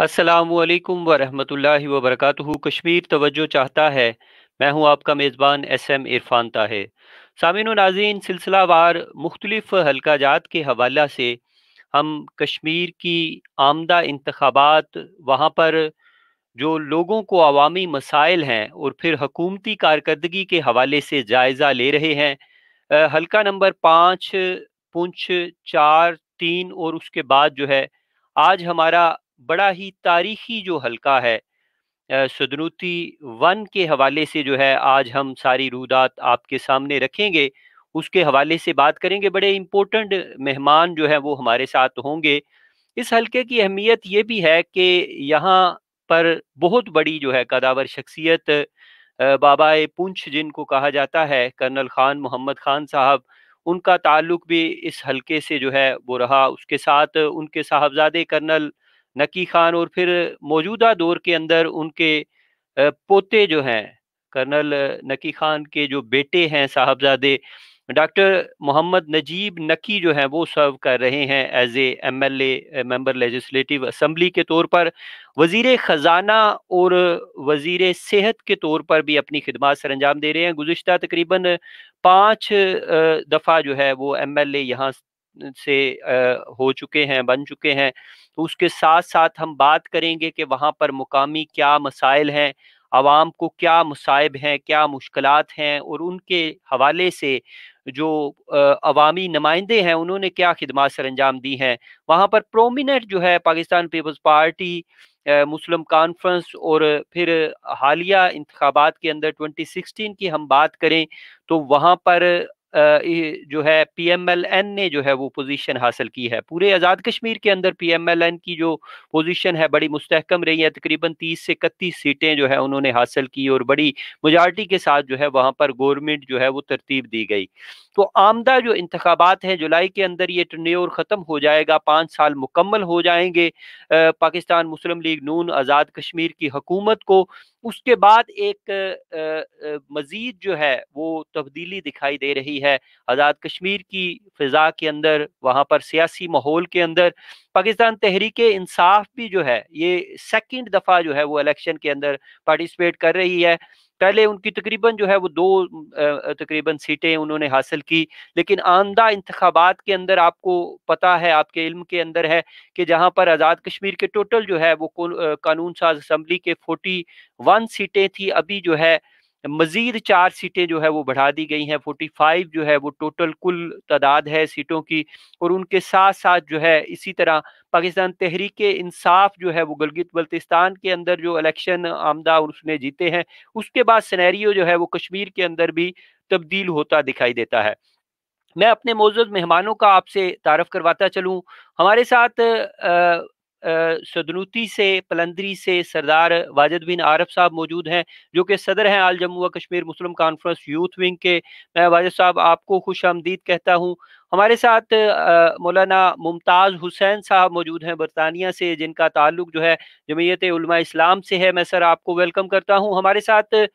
असलकम वरहमल वबरक कश्मीर तवज्जो चाहता है मैं हूं आपका मेज़बान एस एम इरफान ताहिर सामिन नाजीन सिलसिलावार मुख्तलिफ हल्का जात के हवाला से हम कश्मीर की आमदा इंतबात वहाँ पर जो लोगों को अवामी मसाइल हैं और फिर हकूमती कारकर्दगी के हवाले से जायज़ा ले रहे हैं हल्का नंबर पाँच पुंछ चार तीन और उसके बाद जो है आज हमारा बड़ा ही तारीखी जो हलका है सदनूती वन के हवाले से जो है आज हम सारी रूदात आपके सामने रखेंगे उसके हवाले से बात करेंगे बड़े इम्पोर्टेंट मेहमान जो है वो हमारे साथ होंगे इस हलके की अहमियत ये भी है कि यहाँ पर बहुत बड़ी जो है कदावर शख्सियत बाबा पुंछ जिनको कहा जाता है कर्नल खान मोहम्मद खान साहब उनका ताल्लुक भी इस हलके से जो है वो रहा उसके साथ उनके साहबजादे कर्नल नकी खान और फिर मौजूदा दौर के अंदर उनके पोते जो हैं कर्नल नकी खान के जो बेटे हैं साहबजादे डॉक्टर मोहम्मद नजीब नकी जो हैं वो सर्व कर रहे हैं as a M L A member legislative assembly के तौर पर वजीर ख़जाना और वजीर सेहत के तौर पर भी अपनी खिदमत सर अंजाम दे रहे हैं गुजशत तकरीबन पाँच दफ़ा जो है वो एम एल ए यहाँ से हो चुके हैं बन चुके हैं तो उसके साथ साथ हम बात करेंगे कि वहाँ पर मुकामी क्या मसाइल हैं आवाम को क्या मुसाइब हैं क्या मुश्किल हैं और उनके हवाले से जो अवामी नुमाइंदे हैं उन्होंने क्या खिदमत सर अंजाम दी हैं वहाँ पर प्रोमिनेंट जो है Pakistan Peoples Party Muslim Conference और फिर हालिया इंतबात के अंदर 2016 की हम बात करें तो वहाँ पर जो है पीएमएलएन ने जो है वो पोजीशन हासिल की है पूरे आज़ाद कश्मीर के अंदर पीएमएलएन की जो पोजीशन है बड़ी मुस्तकम रही है तकरीबन तीस से इकतीस सीटें जो है उन्होंने हासिल की और बड़ी मजार्टी के साथ जो है वहाँ पर गवर्नमेंट जो है वो तरतीब दी गई तो आमदा जो इंतबात हैं जुलाई के अंदर ये टर्नओवर ख़त्म हो जाएगा पाँच साल मुकम्मल हो जाएंगे पाकिस्तान मुस्लिम लीग नून आज़ाद कश्मीर की हकूमत को उसके बाद एक मज़ीद जो है वो तब्दीली दिखाई दे रही है आज़ाद कश्मीर की फ़िज़ा के अंदर वहाँ पर सियासी माहौल के अंदर पाकिस्तान तहरीक इंसाफ भी जो है ये सेकेंड दफ़ा जो है वो इलेक्शन के अंदर पार्टिसिपेट कर रही है पहले उनकी तकरीबन जो है वो दो तकरीबन सीटें उन्होंने हासिल की लेकिन आंदा इंतबात के अंदर आपको पता है आपके इल्म के अंदर है कि जहां पर आज़ाद कश्मीर के टोटल जो है वो कानून साज असम्बली के फोर्टी वन सीटें थी अभी जो है मज़ीद चार सीटें जो है वो बढ़ा दी गई हैं 45 जो है वो टोटल कुल तादाद है सीटों की और उनके साथ साथ जो है इसी तरह पाकिस्तान तहरीक इंसाफ जो है वो गलगित बल्तिस्तान के अंदर जो इलेक्शन आमदा उसने जीते हैं उसके बाद सिनेरियो जो है वो कश्मीर के अंदर भी तब्दील होता दिखाई देता है मैं अपने मौजूद मेहमानों का आपसे तारफ़ करवाता चलूँ हमारे साथ सदनूती से पलंदरी से सरदार वाजिद बिन आरफ साहब मौजूद हैं जो कि सदर हैं आल जम्मू व Kashmir Muslim Conference youth wing के मैं वाजिद साहब आपको खुश आमदीद कहता हूँ हमारे साथ मौलाना मुमताज़ हुसैन साहब मौजूद हैं बरतानिया से जिनका ताल्लुक जो है जमीयत इस्लाम से है मैं सर आपको वेलकम करता हूँ हमारे साथ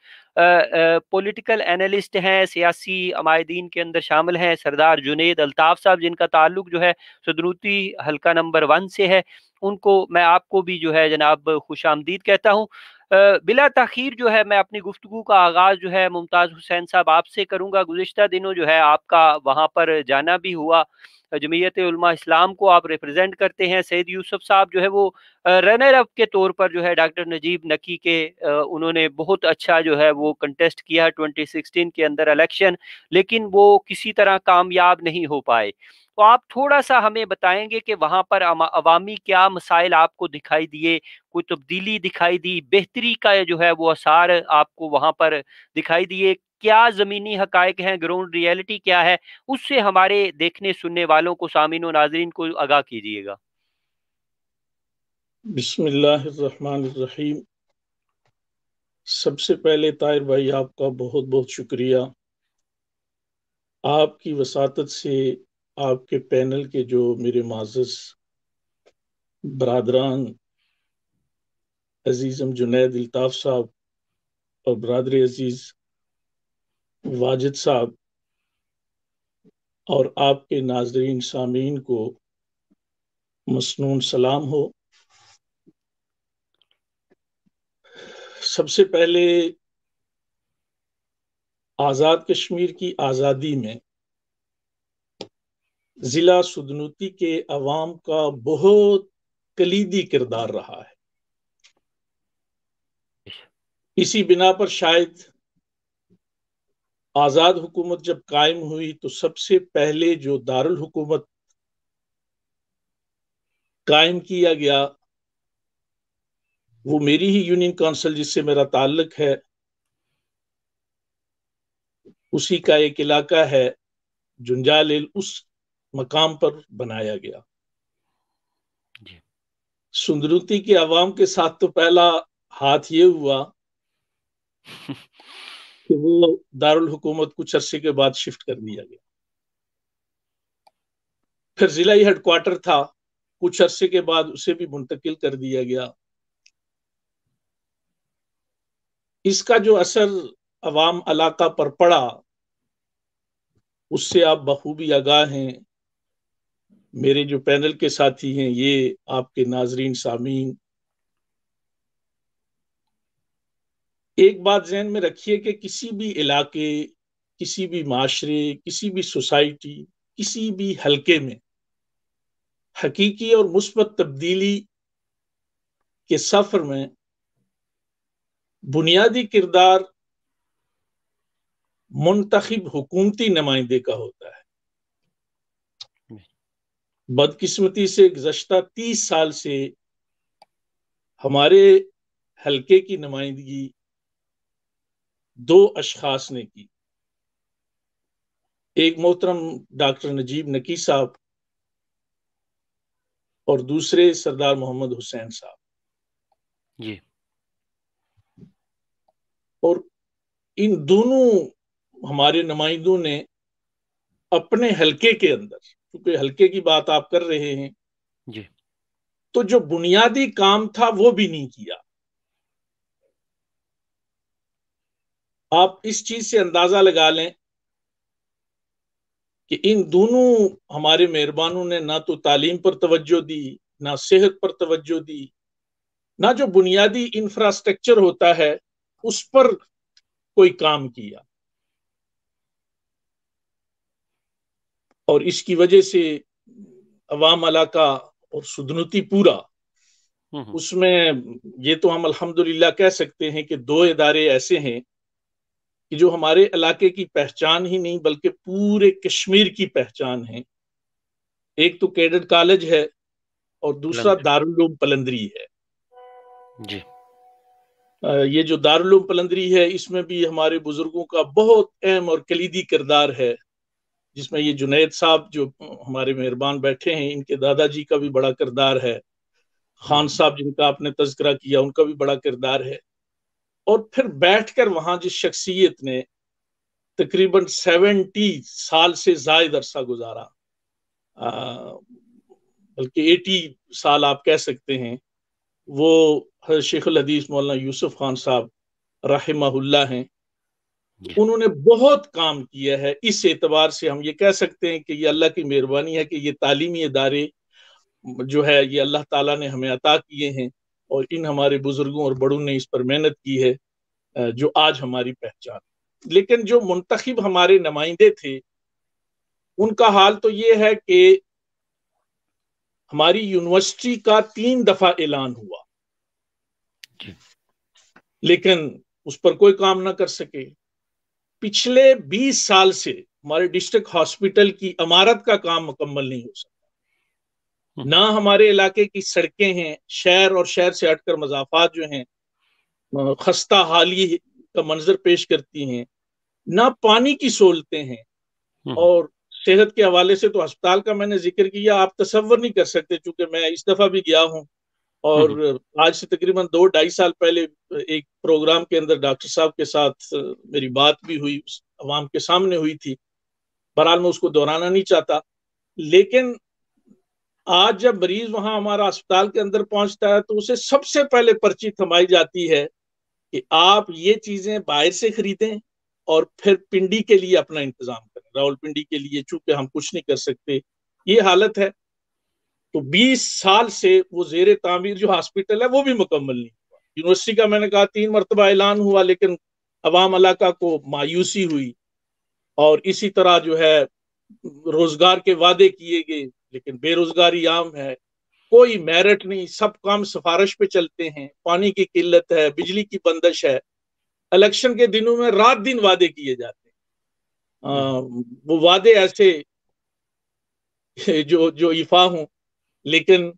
पॉलिटिकल एनालिस्ट हैं सियासी अमायदीन के अंदर शामिल हैं सरदार जुनेद अल्ताफ़ साहब जिनका ताल्लुक जो है सदरूती हल्का नंबर वन से है उनको मैं आपको भी जो है जनाब खुश आमदीद कहता हूँ बिला तखीर जो है मैं अपनी गुफ्तु का आगाज़ जो है मुमताज़ हुसैन साहब आपसे करूँगा गुजशत दिनों जो है आपका वहाँ पर जाना भी हुआ जमीयत इस्लाम को आप रिप्रेजेंट करते हैं सैद यूसुफ साहब जो है वो रनर अप के तौर पर जो है डॉक्टर नजीब नकी के उन्होंने बहुत अच्छा जो है वो कंटेस्ट किया 2016 के अंदर इलेक्शन लेकिन वो किसी तरह कामयाब नहीं हो पाए तो आप थोड़ा सा हमें बताएंगे कि वहां पर अवामी क्या मसाइल आपको दिखाई दिए कोई तब्दीली दिखाई दी बेहतरी का जो है वो आसार आपको वहां पर दिखाई दिए क्या ज़मीनी हक हैं ग्राउंड रियलिटी क्या है उससे हमारे देखने सुनने वालों को सामिन और नाजरीन को आगाह कीजिएगा सबसे पहले ताहिर भाई आपका बहुत बहुत शुक्रिया आपकी वसात से आपके पैनल के जो मेरे माजस बरदरान अजीज़म जुनेद अल्ताफ़ साहब और बरदर अजीज़ वाजिद साहब और आपके नाजरीन सामीन को मसनून सलाम हो सबसे पहले आज़ाद कश्मीर की आज़ादी में ज़िला सुदनूती के अवाम का बहुत कलीदी किरदार रहा है इसी बिना पर शायद आज़ाद हुकूमत जब कायम हुई तो सबसे पहले जो दारुल हुकूमत कायम किया गया वो मेरी ही यूनियन काउंसिल जिससे मेरा ताल्लुक है उसी का एक इलाका है जुंजालेल उस मकाम पर बनाया गया सुंदरती की आवाम के साथ तो पहला हाथ ये हुआ कि वो दारुल हुकूमत कुछ अरसे के बाद शिफ्ट कर दिया गया फिर जिला ही हेडक्वार्टर था कुछ अरसे के बाद उसे भी मुंतकिल कर दिया गया इसका जो असर अवाम इलाका पर पड़ा उससे आप बखूबी आगाह हैं मेरे जो पैनल के साथी हैं ये आपके नाजरीन सामीन एक बात जहन में रखिए कि किसी भी इलाके किसी भी माशरे किसी भी सोसाइटी किसी भी हलके में हकीकी और मुस्बत तब्दीली के सफर में बुनियादी किरदार मुंतखब हुकूमती नुमाइंदे का होता है बदकिस्मती से गुजशत तीस साल से हमारे हलके की नुमाइंदगी दो अशास ने की एक मोहतरम डॉक्टर नजीब नकी साहब और दूसरे सरदार मोहम्मद हुसैन साहब जी और इन दोनों हमारे नुमाइंदों ने अपने हलके के अंदर क्योंकि हल्के की बात आप कर रहे हैं जी तो जो बुनियादी काम था वो भी नहीं किया आप इस चीज से अंदाजा लगा लें कि इन दोनों हमारे मेहरबानों ने ना तो तालीम पर तवज्जो दी ना सेहत पर तवज्जो दी ना जो बुनियादी इंफ्रास्ट्रक्चर होता है उस पर कोई काम किया और इसकी वजह से अवाम इलाका और सुदनती पूरा हम्म, हम्म। उसमें ये तो हम अल्हम्दुलिल्लाह कह सकते हैं कि दो इदारे ऐसे हैं कि जो हमारे इलाके की पहचान ही नहीं बल्कि पूरे कश्मीर की पहचान है एक तो कैडेट कॉलेज है और दूसरा दारुलूम पलंदरी है जी ये जो दारुलूम पलंदरी है इसमें भी हमारे बुजुर्गों का बहुत अहम और कलीदी किरदार है जिसमें ये जुनेद साहब जो हमारे मेहरबान बैठे हैं इनके दादाजी का भी बड़ा किरदार है खान साहब जिनका आपने तस्करा किया उनका भी बड़ा किरदार है और फिर बैठकर वहां जिस शख्सियत ने तकरीबन सेवेंटी साल से जायद अरसा गुजारा बल्कि एटी साल आप कह सकते हैं वो शेख हदीस मौलाना यूसुफ खान साहब रहमहुल्ला हैं उन्होंने बहुत काम किया है इस एतबार से हम ये कह सकते हैं कि ये अल्लाह की मेहरबानी है कि ये तालीमी इदारे जो है ये अल्लाह ताला ने हमें अता किए हैं और इन हमारे बुजुर्गों और बड़ों ने इस पर मेहनत की है जो आज हमारी पहचान लेकिन जो मुंतखब हमारे नुमाइंदे थे उनका हाल तो ये है कि हमारी यूनिवर्सिटी का तीन दफा ऐलान हुआ लेकिन उस पर कोई काम ना कर सके पिछले 20 साल से हमारे डिस्ट्रिक्ट हॉस्पिटल की इमारत का काम मुकम्मल नहीं हो सकता हम्म। ना हमारे इलाके की सड़कें हैं शहर और शहर से हटकर मजाफात जो हैं खस्ता हाली का मंजर पेश करती हैं ना पानी की सोलते हैं हम्म। और सेहत के हवाले से तो अस्पताल का मैंने जिक्र किया आप तस्वर नहीं कर सकते चूंकि मैं इस दफा भी गया हूँ और हम्म हम्म। आज से तकरीबन दो ढाई साल पहले एक प्रोग्राम के अंदर डॉक्टर साहब के साथ मेरी बात भी हुई अवाम के सामने हुई थी बहरहाल मैं उसको दोहराना नहीं चाहता लेकिन आज जब मरीज वहां हमारा अस्पताल के अंदर पहुंचता है तो उसे सबसे पहले पर्ची थमाई जाती है कि आप ये चीजें बाहर से खरीदें और फिर पिंडी के लिए अपना इंतजाम करें राहुल पिंडी के लिए चूंकि हम कुछ नहीं कर सकते ये हालत है तो 20 साल से वो जेर तामीर जो हॉस्पिटल है वो भी मुकम्मल नहीं हुआ यूनिवर्सिटी का मैंने कहा तीन मरतबा ऐलान हुआ लेकिन अवाम इलाका को मायूसी हुई और इसी तरह जो है रोजगार के वादे किए गए लेकिन बेरोजगारी आम है कोई मेरिट नहीं सब काम सिफारिश पे चलते हैं पानी की किल्लत है बिजली की बंदिश है इलेक्शन के दिनों में रात दिन वादे किए जाते हैं हम्म। वो वादे ऐसे जो जो इफा हों लेकिन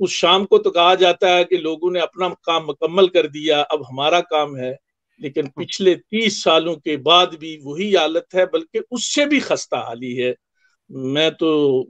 उस शाम को तो कहा जाता है कि लोगों ने अपना काम मुकम्मल कर दिया अब हमारा काम है लेकिन पिछले तीस सालों के बाद भी वही हालत है बल्कि उससे भी खस्ता हाली है मैं तो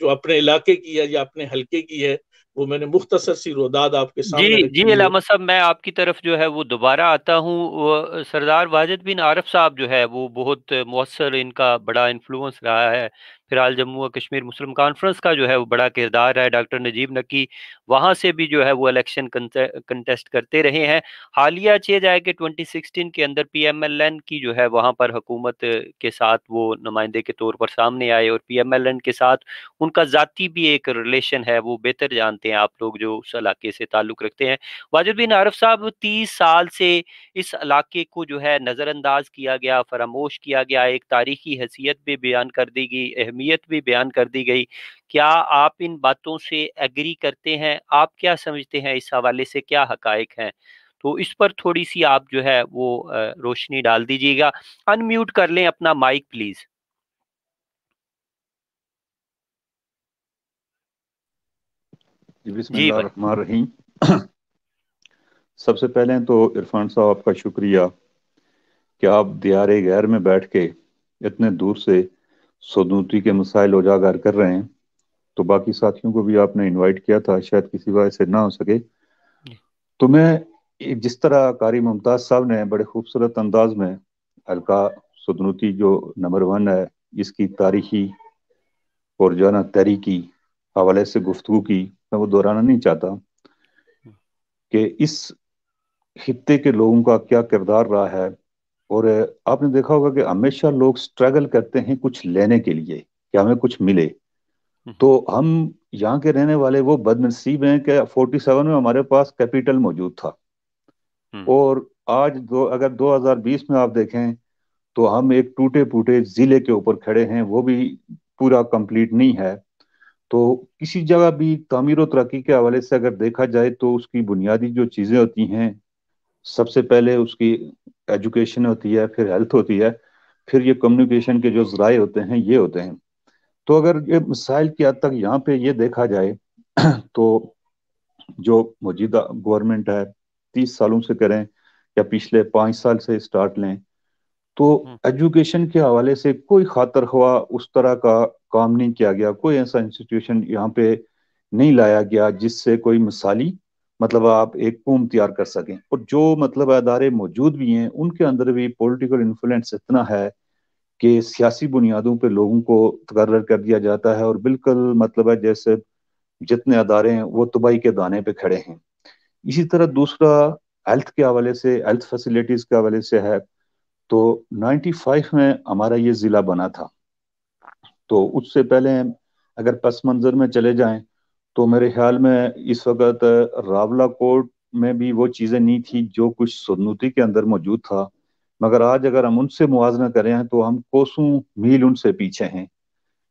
जो अपने इलाके की है या अपने हलके की है वो मैंने मुख्तसर सी रोदाद आपके सामने जी जी अलामा साहब मैं आपकी तरफ जो है वो दोबारा आता हूँ सरदार वाजिद बिन आरफ साहब जो है वो बहुत मौसर इनका बड़ा इन्फ्लुएंस रहा है फिलहाल जम्मू और कश्मीर मुस्लिम कॉन्फ्रेंस का जो है वो बड़ा किरदार है डॉक्टर नजीब नकी वहाँ से भी जो है वो इलेक्शन कंटेस्ट करते रहे हैं हालिया चे जाए कि ट्वेंटी के अंदर पीएमएलएन की जो है वहाँ पर हुकूमत के साथ वो नुमाइंदे के तौर पर सामने आए और पीएमएलएन के साथ उनका ज़ाती भी एक रिलेशन है वो बेहतर जानते हैं आप लोग जो उस इलाके से ताल्लुक़ रखते हैं वाजिद बिन आरफ साहब तीस साल से इस इलाके को जो है नज़रअंदाज किया गया फरामोश किया गया एक तारीखी हैसियत भी बयान कर दी गई अहमियत भी बयान कर दी गई क्या आप इन बातों से एग्री करते हैं आप क्या समझते हैं इस हवाले से क्या हकायक हैं तो इस पर थोड़ी सी आप जो है वो रोशनी डाल दीजिएगा अनम्यूट कर लें अपना माइक प्लीज रही सबसे पहले तो इरफान साहब आपका शुक्रिया कि आप दियारे गैर में बैठ के इतने दूर से सदूती के मसाइल उजागर कर रहे हैं तो बाकी साथियों को भी आपने इनवाइट किया था शायद किसी वजह से ना हो सके तो मैं जिस तरह कारी मुमताज़ साहब ने बड़े खूबसूरत अंदाज में अलका सदनूती जो नंबर वन है इसकी तारीखी और जो है ना तहरीकी हवाले से गुफ्तु की मैं वो दोहराना नहीं चाहता कि इस खत्े के लोगों का क्या किरदार रहा है और आपने देखा होगा कि हमेशा लोग स्ट्रगल करते हैं कुछ लेने के लिए कि हमें कुछ मिले हम्म। तो हम यहाँ के रहने वाले वो बदनसीब हैं कि 47 में हमारे पास कैपिटल मौजूद था हम्म। और आज दो अगर 2020 में आप देखें तो हम एक टूटे फूटे जिले के ऊपर खड़े हैं वो भी पूरा कंप्लीट नहीं है तो किसी जगह भी तमीर तरक्की के हवाले से अगर देखा जाए तो उसकी बुनियादी जो चीज़ें होती हैं सबसे पहले उसकी एजुकेशन होती है फिर हेल्थ होती है फिर ये कम्युनिकेशन के जो जराए होते हैं ये होते हैं तो अगर ये मिसाइल की हद तक यहाँ पे ये देखा जाए तो जो मौजूदा गवर्नमेंट है तीस सालों से करें या पिछले पांच साल से स्टार्ट लें तो एजुकेशन हम्म। के हवाले से कोई खातर खवा उस तरह का काम नहीं किया गया कोई ऐसा इंस्टीट्यूशन यहाँ पे नहीं लाया गया जिससे कोई मिसाली मतलब आप एक कौम तैयार कर सकें और जो मतलब अदारे मौजूद भी हैं उनके अंदर भी पॉलिटिकल इन्फ्लुएंस इतना है कि सियासी बुनियादों पर लोगों को तकर्र कर दिया जाता है और बिल्कुल मतलब है जैसे जितने अदारे हैं वो तबाही के दाने पर खड़े हैं इसी तरह दूसरा हेल्थ के हवाले से हेल्थ फैसिलिटीज़ के हवाले से है तो 95 में हमारा ये ज़िला बना था तो उससे पहले अगर पस मंज़र में चले जाएं तो मेरे ख्याल में इस वक्त रावला कोर्ट में भी वो चीज़ें नहीं थी जो कुछ सदनूती के अंदर मौजूद था मगर आज अगर हम उनसे मुआजना करें तो हम कोसों मील उनसे पीछे हैं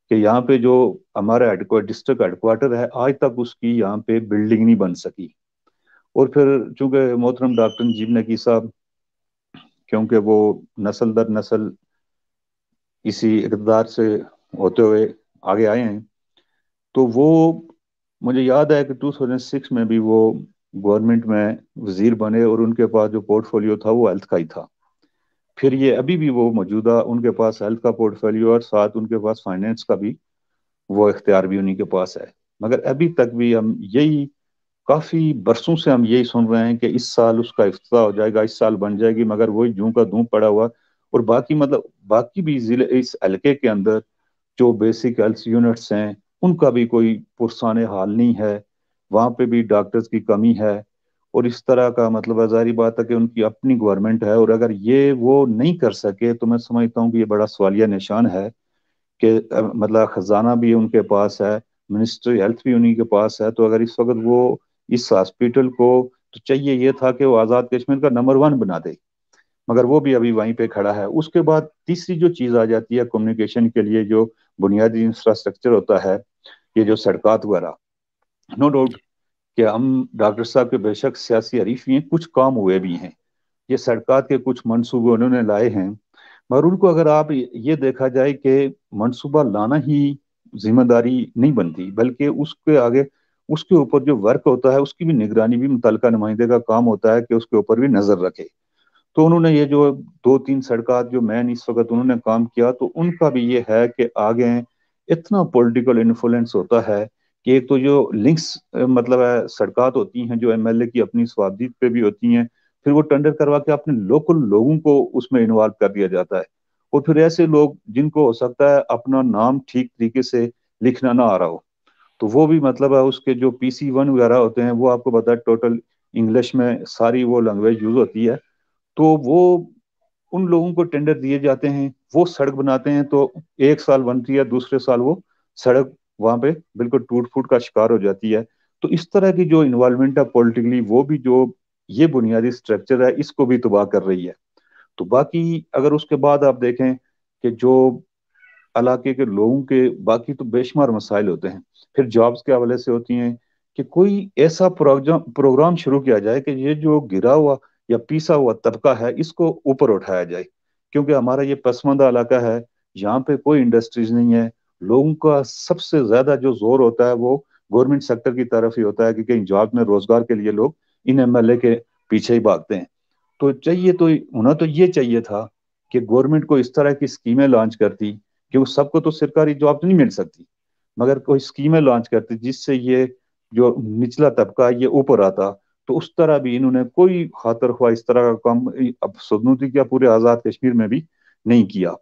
कि यहाँ पे जो हमारा डिस्ट्रिक्ट हेडक्वार्टर है आज तक उसकी यहाँ पे बिल्डिंग नहीं बन सकी और फिर चूंकि मोहतरम डॉक्टर नजीब नकी साहब क्योंकि वो नस्ल दर नस्ल इसी इकदार से होते हुए आगे आए हैं तो वो मुझे याद है कि 2006 में भी वो गवर्नमेंट में वजीर बने और उनके पास जो पोर्टफोलियो था वो हेल्थ का ही था फिर ये अभी भी वो मौजूदा उनके पास हेल्थ का पोर्टफोलियो और साथ उनके पास फाइनेंस का भी वो इख्तियार भी उन्हीं के पास है मगर अभी तक भी हम यही काफ़ी बरसों से हम यही सुन रहे हैं कि इस साल उसका अफ्ताह हो जाएगा इस साल बन जाएगी मगर वही जू का धूं पड़ा हुआ और बाकी मतलब बाकी भी जिले इस हल्के के अंदर जो बेसिक हेल्थ यूनिट्स हैं उनका भी कोई पुरसान हाल नहीं है वहाँ पे भी डॉक्टर्स की कमी है और इस तरह का मतलब जारी बात है कि उनकी अपनी गवर्नमेंट है और अगर ये वो नहीं कर सके तो मैं समझता हूँ कि ये बड़ा सवालिया निशान है कि मतलब खजाना भी उनके पास है मिनिस्ट्री हेल्थ भी उन्हीं के पास है तो अगर इस वक्त वो इस हॉस्पिटल को तो चाहिए ये था कि वो आज़ाद कश्मीर का नंबर वन बना दे मगर वो भी अभी वहीं पे खड़ा है उसके बाद तीसरी जो चीज़ आ जाती है कम्युनिकेशन के लिए जो बुनियादी इंफ्रास्ट्रक्चर होता है ये जो सड़कात वगैरह नो डाउट कि हम डॉक्टर साहब के बेशक सियासी हरीफ भी हैं कुछ काम हुए भी हैं ये सड़कात के कुछ मनसूबे उन्होंने लाए हैं मगर उनको अगर आप ये देखा जाए कि मनसूबा लाना ही जिम्मेदारी नहीं बनती बल्कि उसके आगे उसके ऊपर जो वर्क होता है उसकी भी निगरानी भी मुतल नुमाइंदे का काम होता है कि उसके ऊपर भी नजर रखे तो उन्होंने ये जो दो तीन सड़कात जो मैन इस वक्त उन्होंने काम किया तो उनका भी ये है कि आगे इतना पॉलिटिकल इन्फ्लुएंस होता है कि एक तो जो लिंक्स मतलब है सड़कात होती हैं जो एमएलए की अपनी स्वाबदीद पे भी होती हैं फिर वो टेंडर करवा के अपने लोकल लोगों को उसमें इन्वॉल्व कर दिया जाता है और फिर ऐसे लोग जिनको हो सकता है अपना नाम ठीक तरीके से लिखना ना आ रहा हो तो वो भी मतलब है उसके जो पी सी वन वगैरह होते हैं वो आपको पता है टोटल इंग्लिश में सारी वो लैंग्वेज यूज होती है तो वो उन लोगों को टेंडर दिए जाते हैं वो सड़क बनाते हैं तो एक साल बनती है दूसरे साल वो सड़क वहां पे बिल्कुल टूट फूट का शिकार हो जाती है तो इस तरह की जो इन्वॉल्वमेंट है पॉलिटिकली वो भी जो ये बुनियादी स्ट्रक्चर है इसको भी तबाह कर रही है तो बाकी अगर उसके बाद आप देखें कि जो इलाके के लोगों के बाकी तो बेशुमार मसाइल होते हैं फिर जॉब्स के हवाले से होती हैं कि कोई ऐसा प्रोग्राम प्रोग्राम शुरू किया जाए कि ये जो गिरा हुआ या पीसा हुआ तबका है इसको ऊपर उठाया जाए क्योंकि हमारा ये पसमानदा इलाका है यहाँ पे कोई इंडस्ट्रीज नहीं है लोगों का सबसे ज्यादा जो जोर होता है वो गवर्नमेंट सेक्टर की तरफ ही होता है कि कहीं जॉब में रोजगार के लिए लोग इन एम के पीछे ही भागते हैं तो चाहिए तो होना तो ये चाहिए था कि गवर्नमेंट को इस तरह की स्कीमें लॉन्च करती क्योंकि सबको तो सरकारी जॉब तो नहीं मिल सकती मगर कोई स्कीमें लॉन्च करती जिससे ये जो निचला तबका ये ऊपर आता तो उस तरह भी इन्होंने कोई खातर हुआ इस तरह का काम अब सदनुती क्या पूरे आज़ाद कश्मीर में भी नहीं किया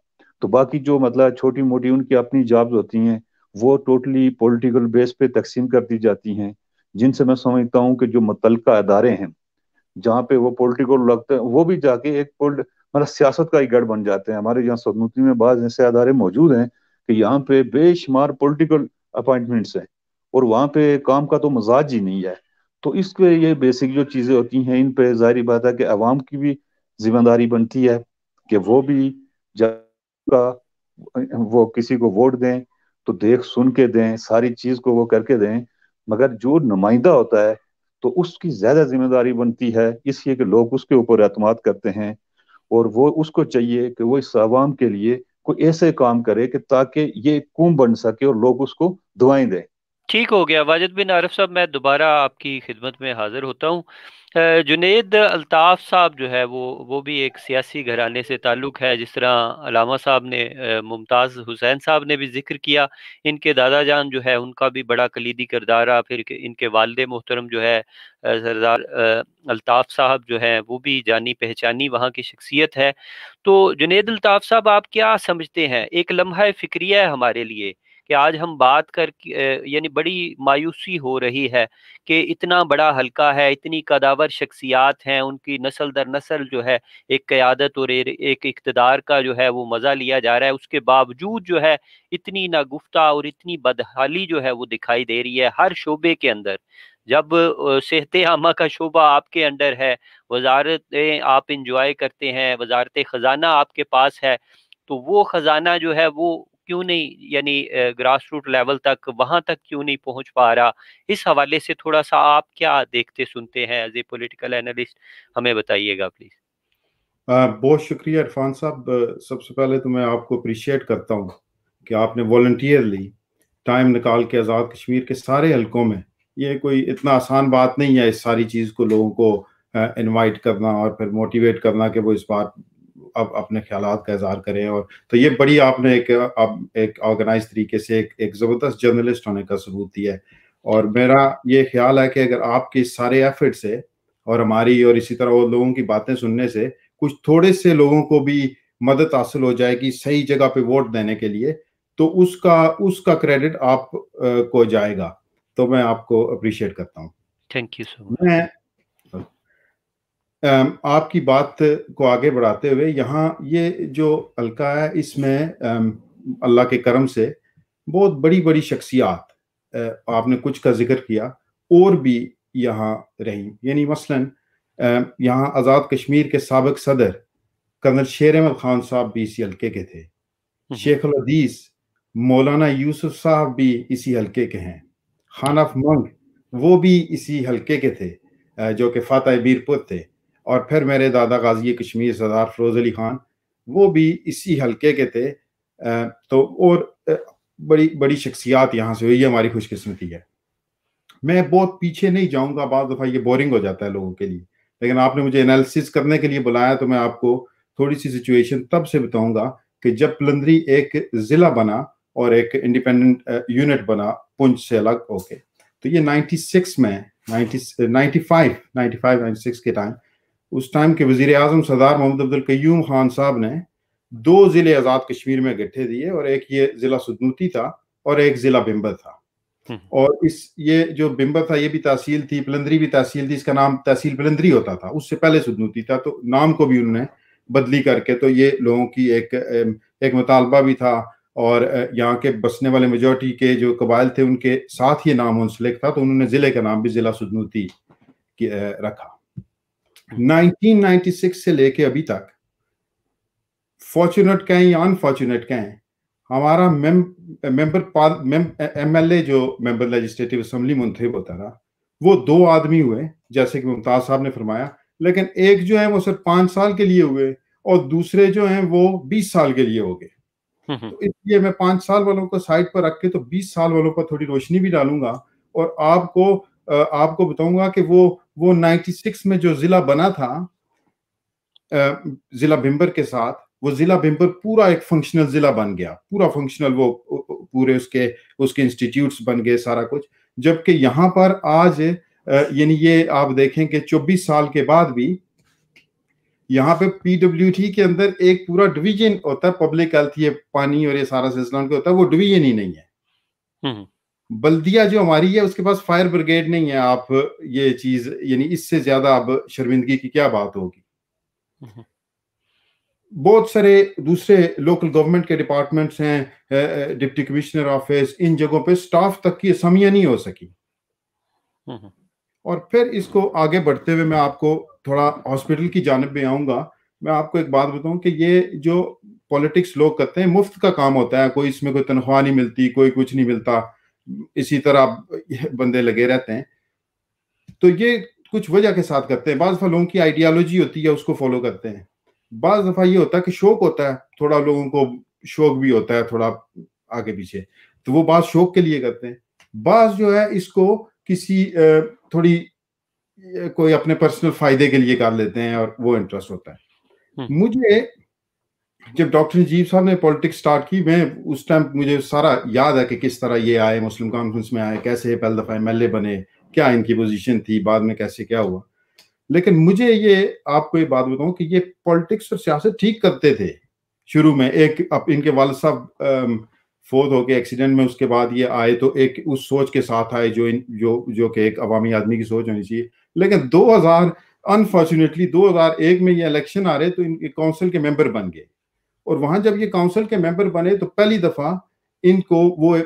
तो बाकी जो मतलब छोटी मोटी उनकी अपनी जॉब्स होती हैं वो टोटली पॉलिटिकल बेस पे तकसीम कर दी जाती हैं जिनसे मैं समझता हूँ कि जो मुतलका अदारे हैं जहाँ पे वो पोलिटिकल लगते हैं वो भी जाके एक मतलब सियासत का ही गढ़ बन जाते हैं हमारे यहाँ सदनुती में बाज ऐसे अदारे मौजूद हैं कि यहाँ पे बेशुमार पोलिटिकल अपॉइंटमेंट्स हैं और वहाँ पे काम का तो मजाज ही नहीं है तो इसके ये बेसिक जो चीज़ें होती हैं इन पर जाहिर बात है कि आवाम की भी जिम्मेदारी बनती है कि वो भी जब वो किसी को वोट दें तो देख सुन के दें सारी चीज़ को वो करके दें मगर जो नुमाइंदा होता है तो उसकी ज़्यादा जिम्मेदारी बनती है इसलिए कि लोग उसके ऊपर अतमाद करते हैं और वो उसको चाहिए कि वो इस आवाम के लिए कोई ऐसे काम करे कि ताकि ये कुम बन सके और लोग उसको दुआएं दें ठीक हो गया वाजिद बिन आरफ साहब मैं दोबारा आपकी खिदमत में हाजिर होता हूँ जुनेद अल्ताफ़ साहब जो है वो वो भी एक सियासी घराने से ताल्लुक़ है जिस तरह अलामा साहब ने मुमताज़ हुसैन साहब ने भी जिक्र किया इनके दादा जान जो है उनका भी बड़ा कलीदी किरदार रहा फिर इनके वालद मोहतरम जो है सरदार अल्ताफ़ साहब जो हैं वो भी जानी पहचानी वहाँ की शख्सियत है तो जुनेद अल्ताफ़ साहब आप क्या समझते हैं एक लम्हा फ़िक्रिया है हमारे लिए कि आज हम बात कर यानी बड़ी मायूसी हो रही है कि इतना बड़ा हलका है इतनी कदावर शख्सियात हैं उनकी नस्ल दर नस्ल जो है एक क़्यादत और एक इकतदार का जो है वो मज़ा लिया जा रहा है उसके बावजूद जो है इतनी नागुफ्ता और इतनी बदहाली जो है वो दिखाई दे रही है हर शोबे के अंदर जब सेहत आमा का शोबा आपके अंडर है वजारतें आप इंजॉय करते हैं वजारत ख़जाना आपके पास है तो वो ख़जाना जो है वो क्यों नहीं यानी ग्रास रूट लेवल तक वहां तक क्यों नहीं पहुंच पा रहा इस हवाले से थोड़ा सा आप क्या देखते सुनते हैं एज ए पोलिटिकल एनालिस्ट हमें बताइएगा प्लीज बहुत शुक्रिया इरफान साहब सबसे पहले तो मैं आपको अप्रिशिएट करता हूँ कि आपने वॉल्टियरली टाइम निकाल के आज़ाद कश्मीर के सारे हलकों में ये कोई इतना आसान बात नहीं है इस सारी चीज़ को लोगों को इनवाइट करना और फिर मोटिवेट करना कि वो इस बात अब अपने ख्याल का इजहार करें और तो ये बड़ी आपने एक आप एक ऑर्गेनाइज तरीके से एक, एक ज़बरदस्त जर्नलिस्ट होने का सबूत दिया है और मेरा ये ख्याल है कि अगर आपके सारे एफर्ट से और हमारी और इसी तरह और लोगों की बातें सुनने से कुछ थोड़े से लोगों को भी मदद हासिल हो जाएगी सही जगह पे वोट देने के लिए तो उसका उसका क्रेडिट आप आ, को जाएगा तो मैं आपको अप्रिशिएट करता हूँ थैंक यू सो मच मैं आपकी बात को आगे बढ़ाते हुए यहाँ ये जो हल्का है इसमें अल्लाह के करम से बहुत बड़ी बड़ी शख्सियात आपने कुछ का जिक्र किया और भी यहाँ रही यानी मसलन यहाँ आज़ाद कश्मीर के सबक सदर कर्नल शेर अहमद खान साहब भी इसी हल्के के थे हम्म। शेख अदीस मौलाना यूसुफ साहब भी इसी हल्के के हैं खान ऑफ मंग वो भी इसी हल्के के थे जो कि फ़ातह बीरपुर थे और फिर मेरे दादा गाजी कश्मीर सरदार फरोज अली खान वो भी इसी हलके के थे तो और बड़ी बड़ी शख्सियात यहाँ से हुई ये हमारी खुशकस्मती है मैं बहुत पीछे नहीं जाऊँगा बाद दफ़ा ये बोरिंग हो जाता है लोगों के लिए लेकिन आपने मुझे एनालिसिस करने के लिए बुलाया तो मैं आपको थोड़ी सी सिचुएशन तब से बताऊंगा कि जब पलंदरी एक ज़िला बना और एक इंडिपेंडेंट यूनिट बना पुंछ से अलग ओके तो ये 96 में 90 95 95 96 के टाइम उस टाइम के वजीर अजम सरदार मोहम्मद अब्दुल कयूम खान साहब ने दो ज़िले आज़ाद कश्मीर में गठे दिए और एक ये ज़िला सदनूती था और एक ज़िला बिम्बर था हम्म। और इस ये जो बिम्बर था ये भी तहसील थी पलंदरी भी तहसील थी इसका नाम तहसील पलंदरी होता था उससे पहले सदनूती था तो नाम को भी उन्होंने बदली करके तो ये लोगों की एक एक मुतालबा भी था और यहाँ के बसने वाले मेजोरिटी के जो कबाइल थे उनके साथ ये नाम मुंसलिक था तो उन्होंने ज़िले का नाम भी ज़िला सदनूती रखा 1996 हम्म। से लेके अभी तक फॉर्चुनेट कहें या अनफॉर्चुनेट कहें हमारा मेम मेंबर मेम एमएलए जो मेंबर लेजिस्लेटिव असम्बली मुंतब होता था वो दो आदमी हुए जैसे कि मुमताज साहब ने फरमाया लेकिन एक जो है वो सिर्फ पांच साल के लिए हुए और दूसरे जो हैं वो बीस साल के लिए हो गए हम्म, हम्म। तो इसलिए मैं पांच साल वालों को साइड पर रख के तो बीस साल वालों पर थोड़ी रोशनी भी डालूंगा और आपको आपको बताऊंगा कि वो वो 96 में जो जिला बना था जिला भिम्बर के साथ वो जिला भिम्बर पूरा एक फंक्शनल जिला बन गया पूरा फंक्शनल वो पूरे उसके उसके इंस्टीट्यूट्स बन गए सारा कुछ जबकि यहाँ पर आज यानी ये आप देखें कि 24 साल के बाद भी यहाँ पे पीडब्ल्यू के अंदर एक पूरा डिवीजन होता है पब्लिक हेल्थ ये पानी और ये सारा सिस्टम होता है वो डिवीजन ही नहीं है हम्म, हम्म। बल्दिया जो हमारी है उसके पास फायर ब्रिगेड नहीं है आप ये चीज यानी इससे ज्यादा अब शर्मिंदगी की क्या बात होगी हम्म। बहुत सारे दूसरे लोकल गवर्नमेंट के डिपार्टमेंट्स हैं डिप्टी कमिश्नर ऑफिस इन जगहों पे स्टाफ तक की असमियां नहीं हो सकी हम्म। और फिर इसको आगे बढ़ते हुए मैं आपको थोड़ा हॉस्पिटल की जानब में आऊंगा मैं आपको एक बात बताऊं कि ये जो पॉलिटिक्स लोग करते हैं मुफ्त का काम होता है कोई इसमें कोई तनख्वाह नहीं मिलती कोई कुछ नहीं मिलता इसी तरह बंदे लगे रहते हैं तो ये कुछ वजह के साथ करते हैं बाज दफा लोगों की आइडियालॉजी होती है उसको फॉलो करते हैं बाज दफा ये होता है कि शौक होता है थोड़ा लोगों को शौक भी होता है थोड़ा आगे पीछे तो वो बात शौक के लिए करते हैं बाज जो है इसको किसी थोड़ी कोई अपने पर्सनल फायदे के लिए कर लेते हैं और वो इंटरेस्ट होता है हम्म। मुझे जब डॉक्टर नजीब साहब ने पॉलिटिक्स स्टार्ट की मैं उस टाइम मुझे सारा याद है कि किस तरह ये आए मुस्लिम कॉन्फ्रेंस में आए कैसे पहले दफ़ा एम बने क्या इनकी पोजीशन थी बाद में कैसे क्या हुआ लेकिन मुझे ये आपको ये बात बताऊं कि ये पॉलिटिक्स और सियासत ठीक करते थे शुरू में एक अब इनके वाल साहब फोत होके एक्सीडेंट में उसके बाद ये आए तो एक उस सोच के साथ आए जो इन जो जो कि एक अवामी आदमी की सोच होनी चाहिए लेकिन 2000 अनफॉर्चुनेटली 2001 में ये इलेक्शन आ रहे तो इनके काउंसिल के मेंबर बन गए और वहां जब ये काउंसिल के मेंबर बने तो पहली दफा इनको वो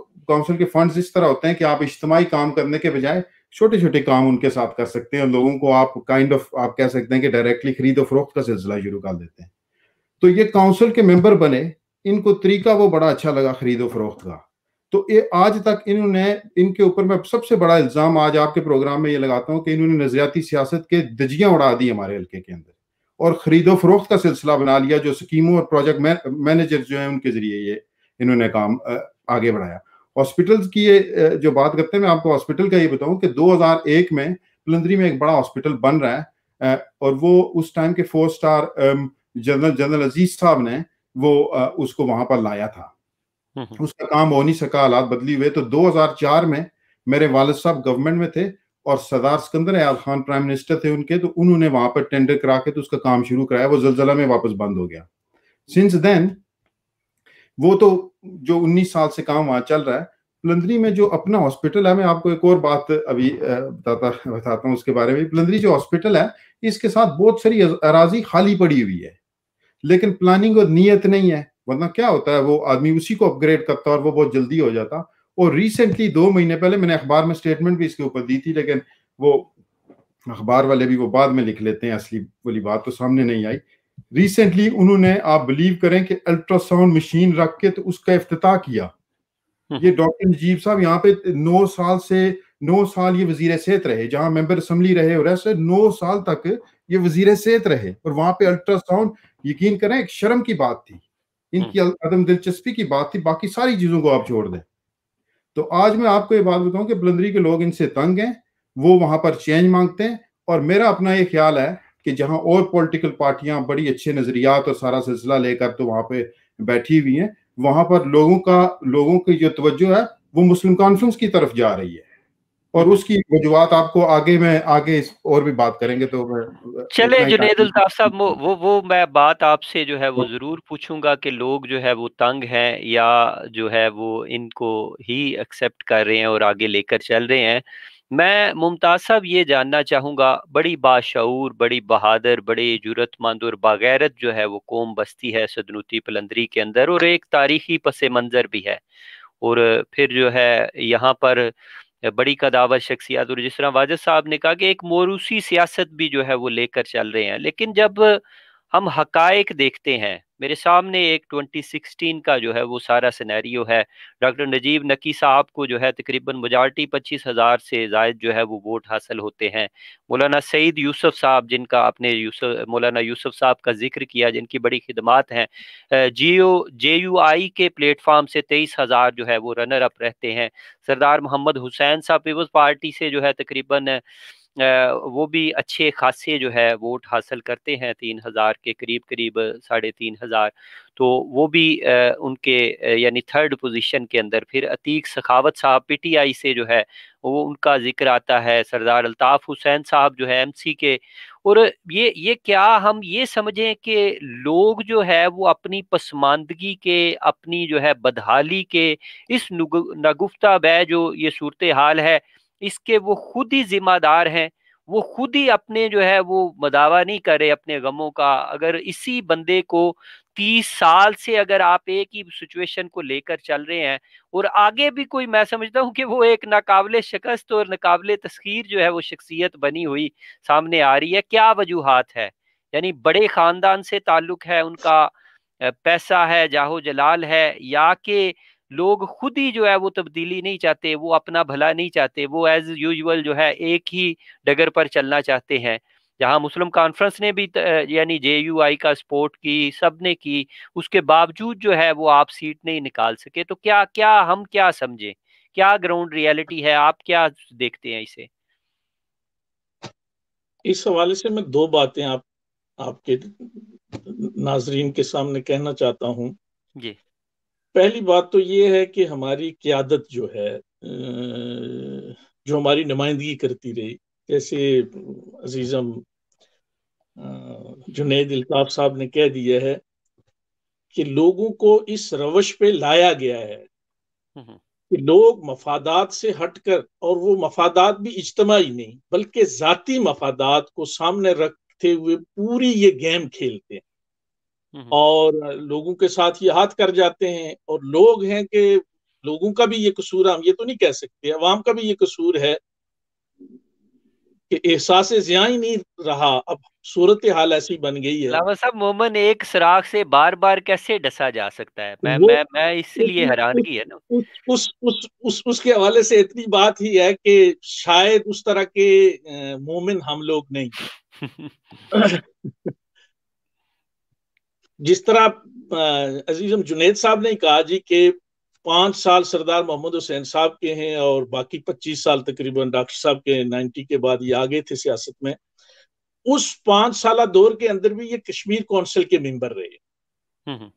काउंसिल के फंड्स इस तरह होते हैं कि आप इज्तमी काम करने के बजाय छोटे छोटे काम उनके साथ कर सकते हैं लोगों को आप काइंड ऑफ आप कह सकते हैं कि डायरेक्टली खरीद और फरोख्त का सिलसिला शुरू कर देते हैं तो ये काउंसिल के मेंबर बने इनको तरीका वो बड़ा अच्छा लगा खरीदो फरोख्त का तो ये आज तक इन्होंने इनके ऊपर मैं सबसे बड़ा इल्ज़ाम आज आपके प्रोग्राम में ये लगाता हूँ कि इन्होंने नजरियाती सियासत के दजिया उड़ा दी हमारे हल्के के अंदर और खरीदो फरोख्त का सिलसिला बना लिया जो स्कीमों और प्रोजेक्ट मैनेजर जो है उनके जरिए ये इन्होंने काम आगे बढ़ाया हॉस्पिटल्स की ये जो बात करते हैं मैं आपको हॉस्पिटल का ये बताऊं कि 2001 में प्लंदरी में एक बड़ा हॉस्पिटल बन रहा है और वो उस टाइम के four star general general Aziz साहब ने वो उसको वहां पर लाया था हम्म, हम्म। उसका काम हो नहीं सका हालात बदली हुए तो 2004 में मेरे वालद साहब गवर्नमेंट में थे और सरदार सिकंदर आयाल खान प्राइम मिनिस्टर थे उनके तो उन्होंने वहां पर टेंडर करा के तो उसका काम शुरू कराया वो जलजला में वापस बंद हो गया सिंस देन वो तो जो 19 साल से काम वहां चल रहा है प्लंदरी में जो अपना हॉस्पिटल है मैं आपको एक और बात अभी बताता बताता हूँ उसके बारे में प्लंदरी जो हॉस्पिटल है इसके साथ बहुत सारी अराजी खाली पड़ी हुई है लेकिन प्लानिंग और नीयत नहीं है वरना क्या होता है वो आदमी उसी को अपग्रेड करता और वो बहुत जल्दी हो जाता और रिसेंटली दो महीने पहले मैंने अखबार में स्टेटमेंट भी इसके ऊपर दी थी लेकिन वो अखबार वाले भी वो बाद में लिख लेते हैं असली वाली बात तो सामने नहीं आई रिसेंटली उन्होंने आप बिलीव करें कि अल्ट्रासाउंड मशीन रख के तो उसका अफ्ताह किया हम्म। ये डॉक्टर नजीब साहब यहाँ पे नौ साल से नौ साल ये वजीर सेहत रहे जहां मेंबर असम्बली रहे और ऐसे नौ साल तक ये वजीर सेहत रहे और वहां पे अल्ट्रासाउंड यकीन करें एक शर्म की बात थी इनकी हम्म। अदम दिलचस्पी की बात थी बाकी सारी चीजों को आप जोड़ दें तो आज मैं आपको ये बात बताऊं कि बुलंदरी के लोग इनसे तंग हैं वो वहां पर चेंज मांगते हैं और मेरा अपना ये ख्याल है कि जहां और पॉलिटिकल पार्टियां बड़ी अच्छे नजरियात और सारा सिलसिला लेकर तो वहां पे बैठी हुई हैं वहां पर लोगों का लोगों की जो तवज्जो है वो मुस्लिम कॉन्फ्रेंस की तरफ जा रही है और उसकी वजुहत आपको आगे में आगे इस और भी बात करेंगे तो चले जुनेद अल्ताफ साहब वो वो मैं बात आपसे जो है वो हाँ। ज़रूर पूछूंगा कि लोग जो है वो तंग हैं या जो है वो इनको ही एक्सेप्ट कर रहे हैं और आगे लेकर चल रहे हैं मैं मुमताज़ साहब ये जानना चाहूँगा बड़ी बाशूर बड़ी बहादुर बड़े जरूरतमंद और बागैरत जो है वो कौम बस्ती है सदनूती पलंदरी के अंदर और एक तारीखी पस मंज़र भी है और फिर जो है यहाँ पर बड़ी कदावर शख्सियात और जिस तरह वाजद साहब ने कहा कि एक मोरूसी सियासत भी जो है वो लेकर चल रहे हैं लेकिन जब हम हकायक देखते हैं मेरे सामने एक 2016 का जो है वो सारा सिनेरियो है डॉक्टर नजीब नकी साहब को जो है तकरीबन मजार्टी पच्चीस हज़ार से जायद जो है वो वोट हासिल होते हैं मौलाना सईद यूसुफ साहब जिनका आपने यूसुफ मौलाना यूसुफ साहब का जिक्र किया जिनकी बड़ी खिदमत हैं जी ओ जे यू आई के प्लेटफार्म से तेईस हज़ार जो है वो रनर अप रहते हैं सरदार मोहम्मद हुसैन साहब पीपल्स पार्टी से जो है तकरीबन वो भी अच्छे खासे जो है वोट हासिल करते हैं तीन हज़ार के करीब करीब साढ़े तीन हज़ार तो वो भी उनके यानी थर्ड पोजीशन के अंदर फिर अतीक सखावत साहब पीटीआई से जो है वो उनका जिक्र आता है सरदार अल्ताफ़ हुसैन साहब जो है एमसी के और ये ये क्या हम ये समझें कि लोग जो है वो अपनी पसमानदगी के अपनी जो है बदहाली के इस नगुफ्ता बै जो ये सूरत हाल है इसके वो खुद ही जिम्मेदार हैं वो खुद ही अपने जो है वो मदावा नहीं करे अपने गमों का अगर इसी बंदे को तीस साल से अगर आप एक ही सिचुएशन को लेकर चल रहे हैं और आगे भी कोई मैं समझता हूँ कि वो एक नाकाबले शिकस्त और नाकाबले तस्खीर जो है वो शख्सियत बनी हुई सामने आ रही है क्या वजूहत है यानी बड़े ख़ानदान से ताल्लुक़ है उनका पैसा है जाहो जलाल है या कि लोग खुद ही जो है वो तब्दीली नहीं चाहते वो अपना भला नहीं चाहते वो एज यूजल जो है एक ही डगर पर चलना चाहते हैं जहां मुस्लिम कॉन्फ्रेंस ने भी यानी जे यू आई का सपोर्ट की सब ने की उसके बावजूद जो है वो आप सीट नहीं निकाल सके तो क्या क्या हम क्या समझें क्या ग्राउंड रियलिटी है आप क्या देखते हैं इसे इस हवाले से मैं दो बातें आप आपके नाजरीन के सामने कहना चाहता हूँ जी पहली बात तो ये है कि हमारी क्यादत जो है जो हमारी नुमाइंदगी करती रही जैसे अजीज़म जुनेद इल्ताफ साहब ने कह दिया है कि लोगों को इस रवश पे लाया गया है हम्म, हम्म। कि लोग मफादात से हटकर और वो मफादात भी इज्तमाही नहीं बल्कि जाती मफादात को सामने रखते हुए पूरी ये गेम खेलते हैं हम्म। और लोगों के साथ ये हाथ कर जाते हैं और लोग हैं कि लोगों का भी ये कसूर हम ये तो नहीं कह सकते अवाम का भी ये कसूर है कि एहसास जिया ही नहीं रहा अब सूरत हाल ऐसी बन गई है लावा साहब मोमन एक सराख से बार बार कैसे डसा जा सकता है मैं मैं मैं इसलिए हैरान की है ना उस उस उस, उस उसके हवाले से इतनी बात ही है कि शायद उस तरह के मोमिन हम लोग नहीं जिस तरह अजीजम जुनेद साहब ने कहा जी के पांच साल सरदार मोहम्मद हुसैन साहब के हैं और बाकी पच्चीस साल तकरीबन डॉक्टर साहब के नाइन्टी के बाद ये आ गए थे सियासत में उस पांच साल दौर के अंदर भी ये कश्मीर काउंसिल के मेंबर रहे हम्म, हम्म।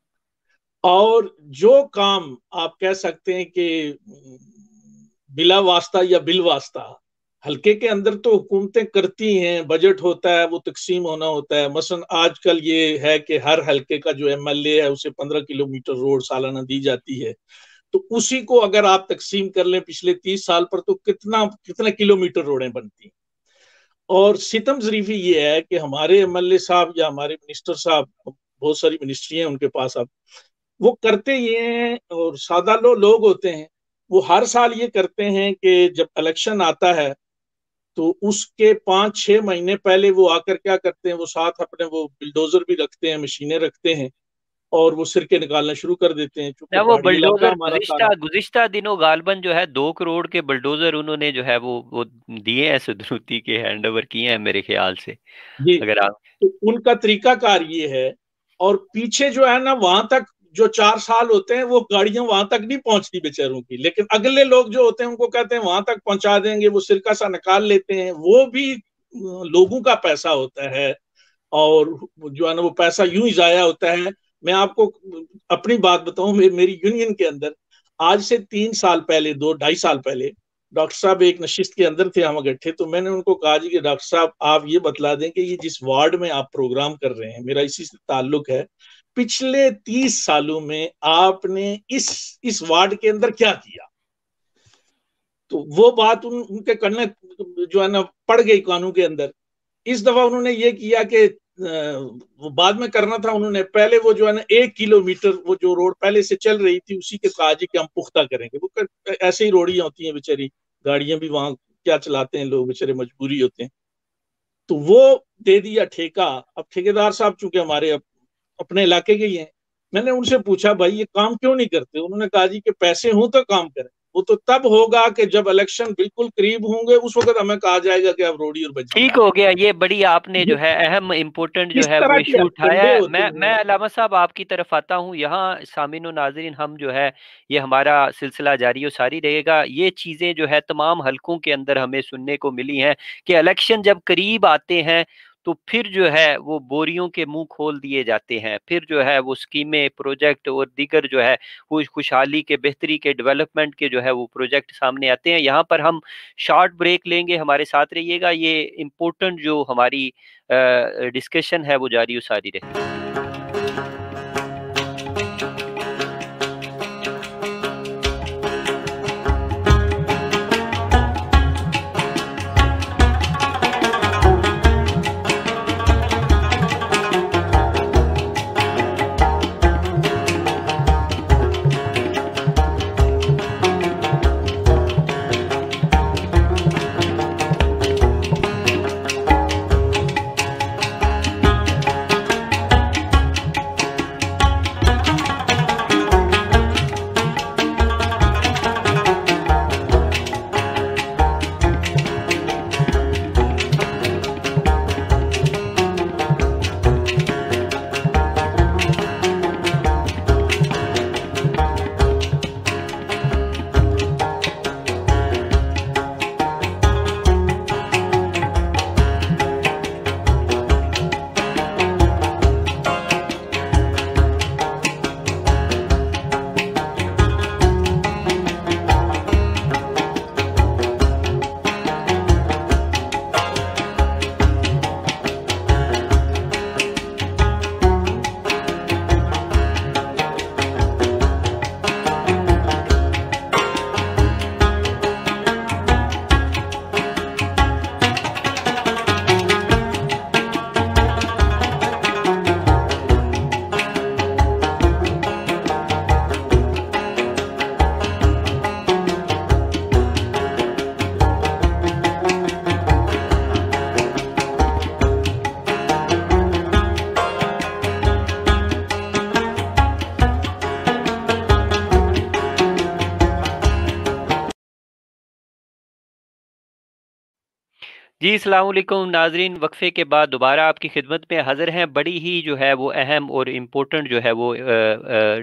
और जो काम आप कह सकते हैं कि बिला वास्ता या बिल वास्ता हल्के के अंदर तो हुकूमतें करती हैं बजट होता है वो तकसीम होना होता है मसलन आजकल ये है कि हर हल्के का जो एम एल ए है उसे पंद्रह किलोमीटर रोड सालाना दी जाती है तो उसी को अगर आप तकसीम कर लें पिछले तीस साल पर तो कितना कितने किलोमीटर रोडें बनती हैं और सितम जरीफी ये है कि हमारे एम एल ए साहब या हमारे मिनिस्टर साहब बहुत सारी मिनिस्ट्री हैं उनके पास अब वो करते ये हैं और सादा लो लोग होते हैं वो हर साल ये करते हैं कि जब इलेक्शन आता है तो उसके पांच छः महीने पहले वो आकर क्या करते हैं वो साथ अपने वो बिल्डोजर भी रखते हैं मशीनें रखते हैं और वो सिरके निकालना शुरू कर देते हैं वो गुजश्ता दिनों गालबन जो है दो करोड़ के बुलडोजर उन्होंने जो है वो वो दिए हैं सुधरुती के हैंड ओवर किए हैं मेरे ख्याल से अगर आप तो उनका तरीकाकार ये है और पीछे जो है ना वहां तक जो चार साल होते हैं वो गाड़ियां वहां तक नहीं पहुंचती बेचारों की लेकिन अगले लोग जो होते हैं उनको कहते हैं वहां तक पहुंचा देंगे वो सिरका सा निकाल लेते हैं वो भी लोगों का पैसा होता है और जो है ना वो पैसा यूं ही जाया होता है मैं आपको अपनी बात बताऊं मे, मेरी यूनियन के अंदर आज से तीन साल पहले दो ढाई साल पहले डॉक्टर साहब एक नशिस्त के अंदर थे हम इकट्ठे तो मैंने उनको कहा जी कि डॉक्टर साहब आप ये बतला दें कि ये जिस वार्ड में आप प्रोग्राम कर रहे हैं मेरा इसी से ताल्लुक है पिछले तीस सालों में आपने इस इस वार्ड के अंदर क्या किया तो वो बात उन, उनके करने जो है ना पड़ गई कानून के अंदर इस दफा उन्होंने ये किया कि बाद में करना था उन्होंने पहले वो जो है ना एक किलोमीटर वो जो रोड पहले से चल रही थी उसी के कहा के कि हम पुख्ता करेंगे वो कर, ऐसे ही रोडियां होती हैं बेचारी गाड़ियां भी वहां क्या चलाते हैं लोग बेचारे मजबूरी होते हैं तो वो दे दिया ठेका अब ठेकेदार साहब चूंकि हमारे अब अपने इलाके के ही हैं मैंने उनसे पूछा भाई ये काम क्यों नहीं करते उन्होंने कहा जी कि पैसे हों तो काम करें वो तो तब होगा कि जब इलेक्शन बिल्कुल करीब होंगे उस वक्त हमें कहा जाएगा कि अब रोडी और बच्चे ठीक हो गया ये बड़ी आपने जो है अहम इम्पोर्टेंट जो है वो इशू उठाया है मैं मैं अलामा साहब आपकी तरफ आता हूँ यहाँ सामिन नाजरीन हम जो है ये हमारा सिलसिला जारी और सारी रहेगा ये चीज़ें जो है तमाम हल्कों के अंदर हमें सुनने को मिली हैं कि इलेक्शन जब करीब आते हैं तो फिर जो है वो बोरियों के मुंह खोल दिए जाते हैं फिर जो है वो स्कीमें प्रोजेक्ट और दीगर जो है वो खुशहाली के बेहतरी के डेवलपमेंट के जो है वो प्रोजेक्ट सामने आते हैं यहाँ पर हम शॉर्ट ब्रेक लेंगे हमारे साथ रहिएगा ये इम्पोर्टेंट जो हमारी डिस्कशन है वो जारी उसारी रहेगी जी अलकुम नाजरीन वक्फ़े के बाद दोबारा आपकी खिदमत में हाज़िर हैं बड़ी ही जो है वो अहम और इम्पोर्टेंट जो है वो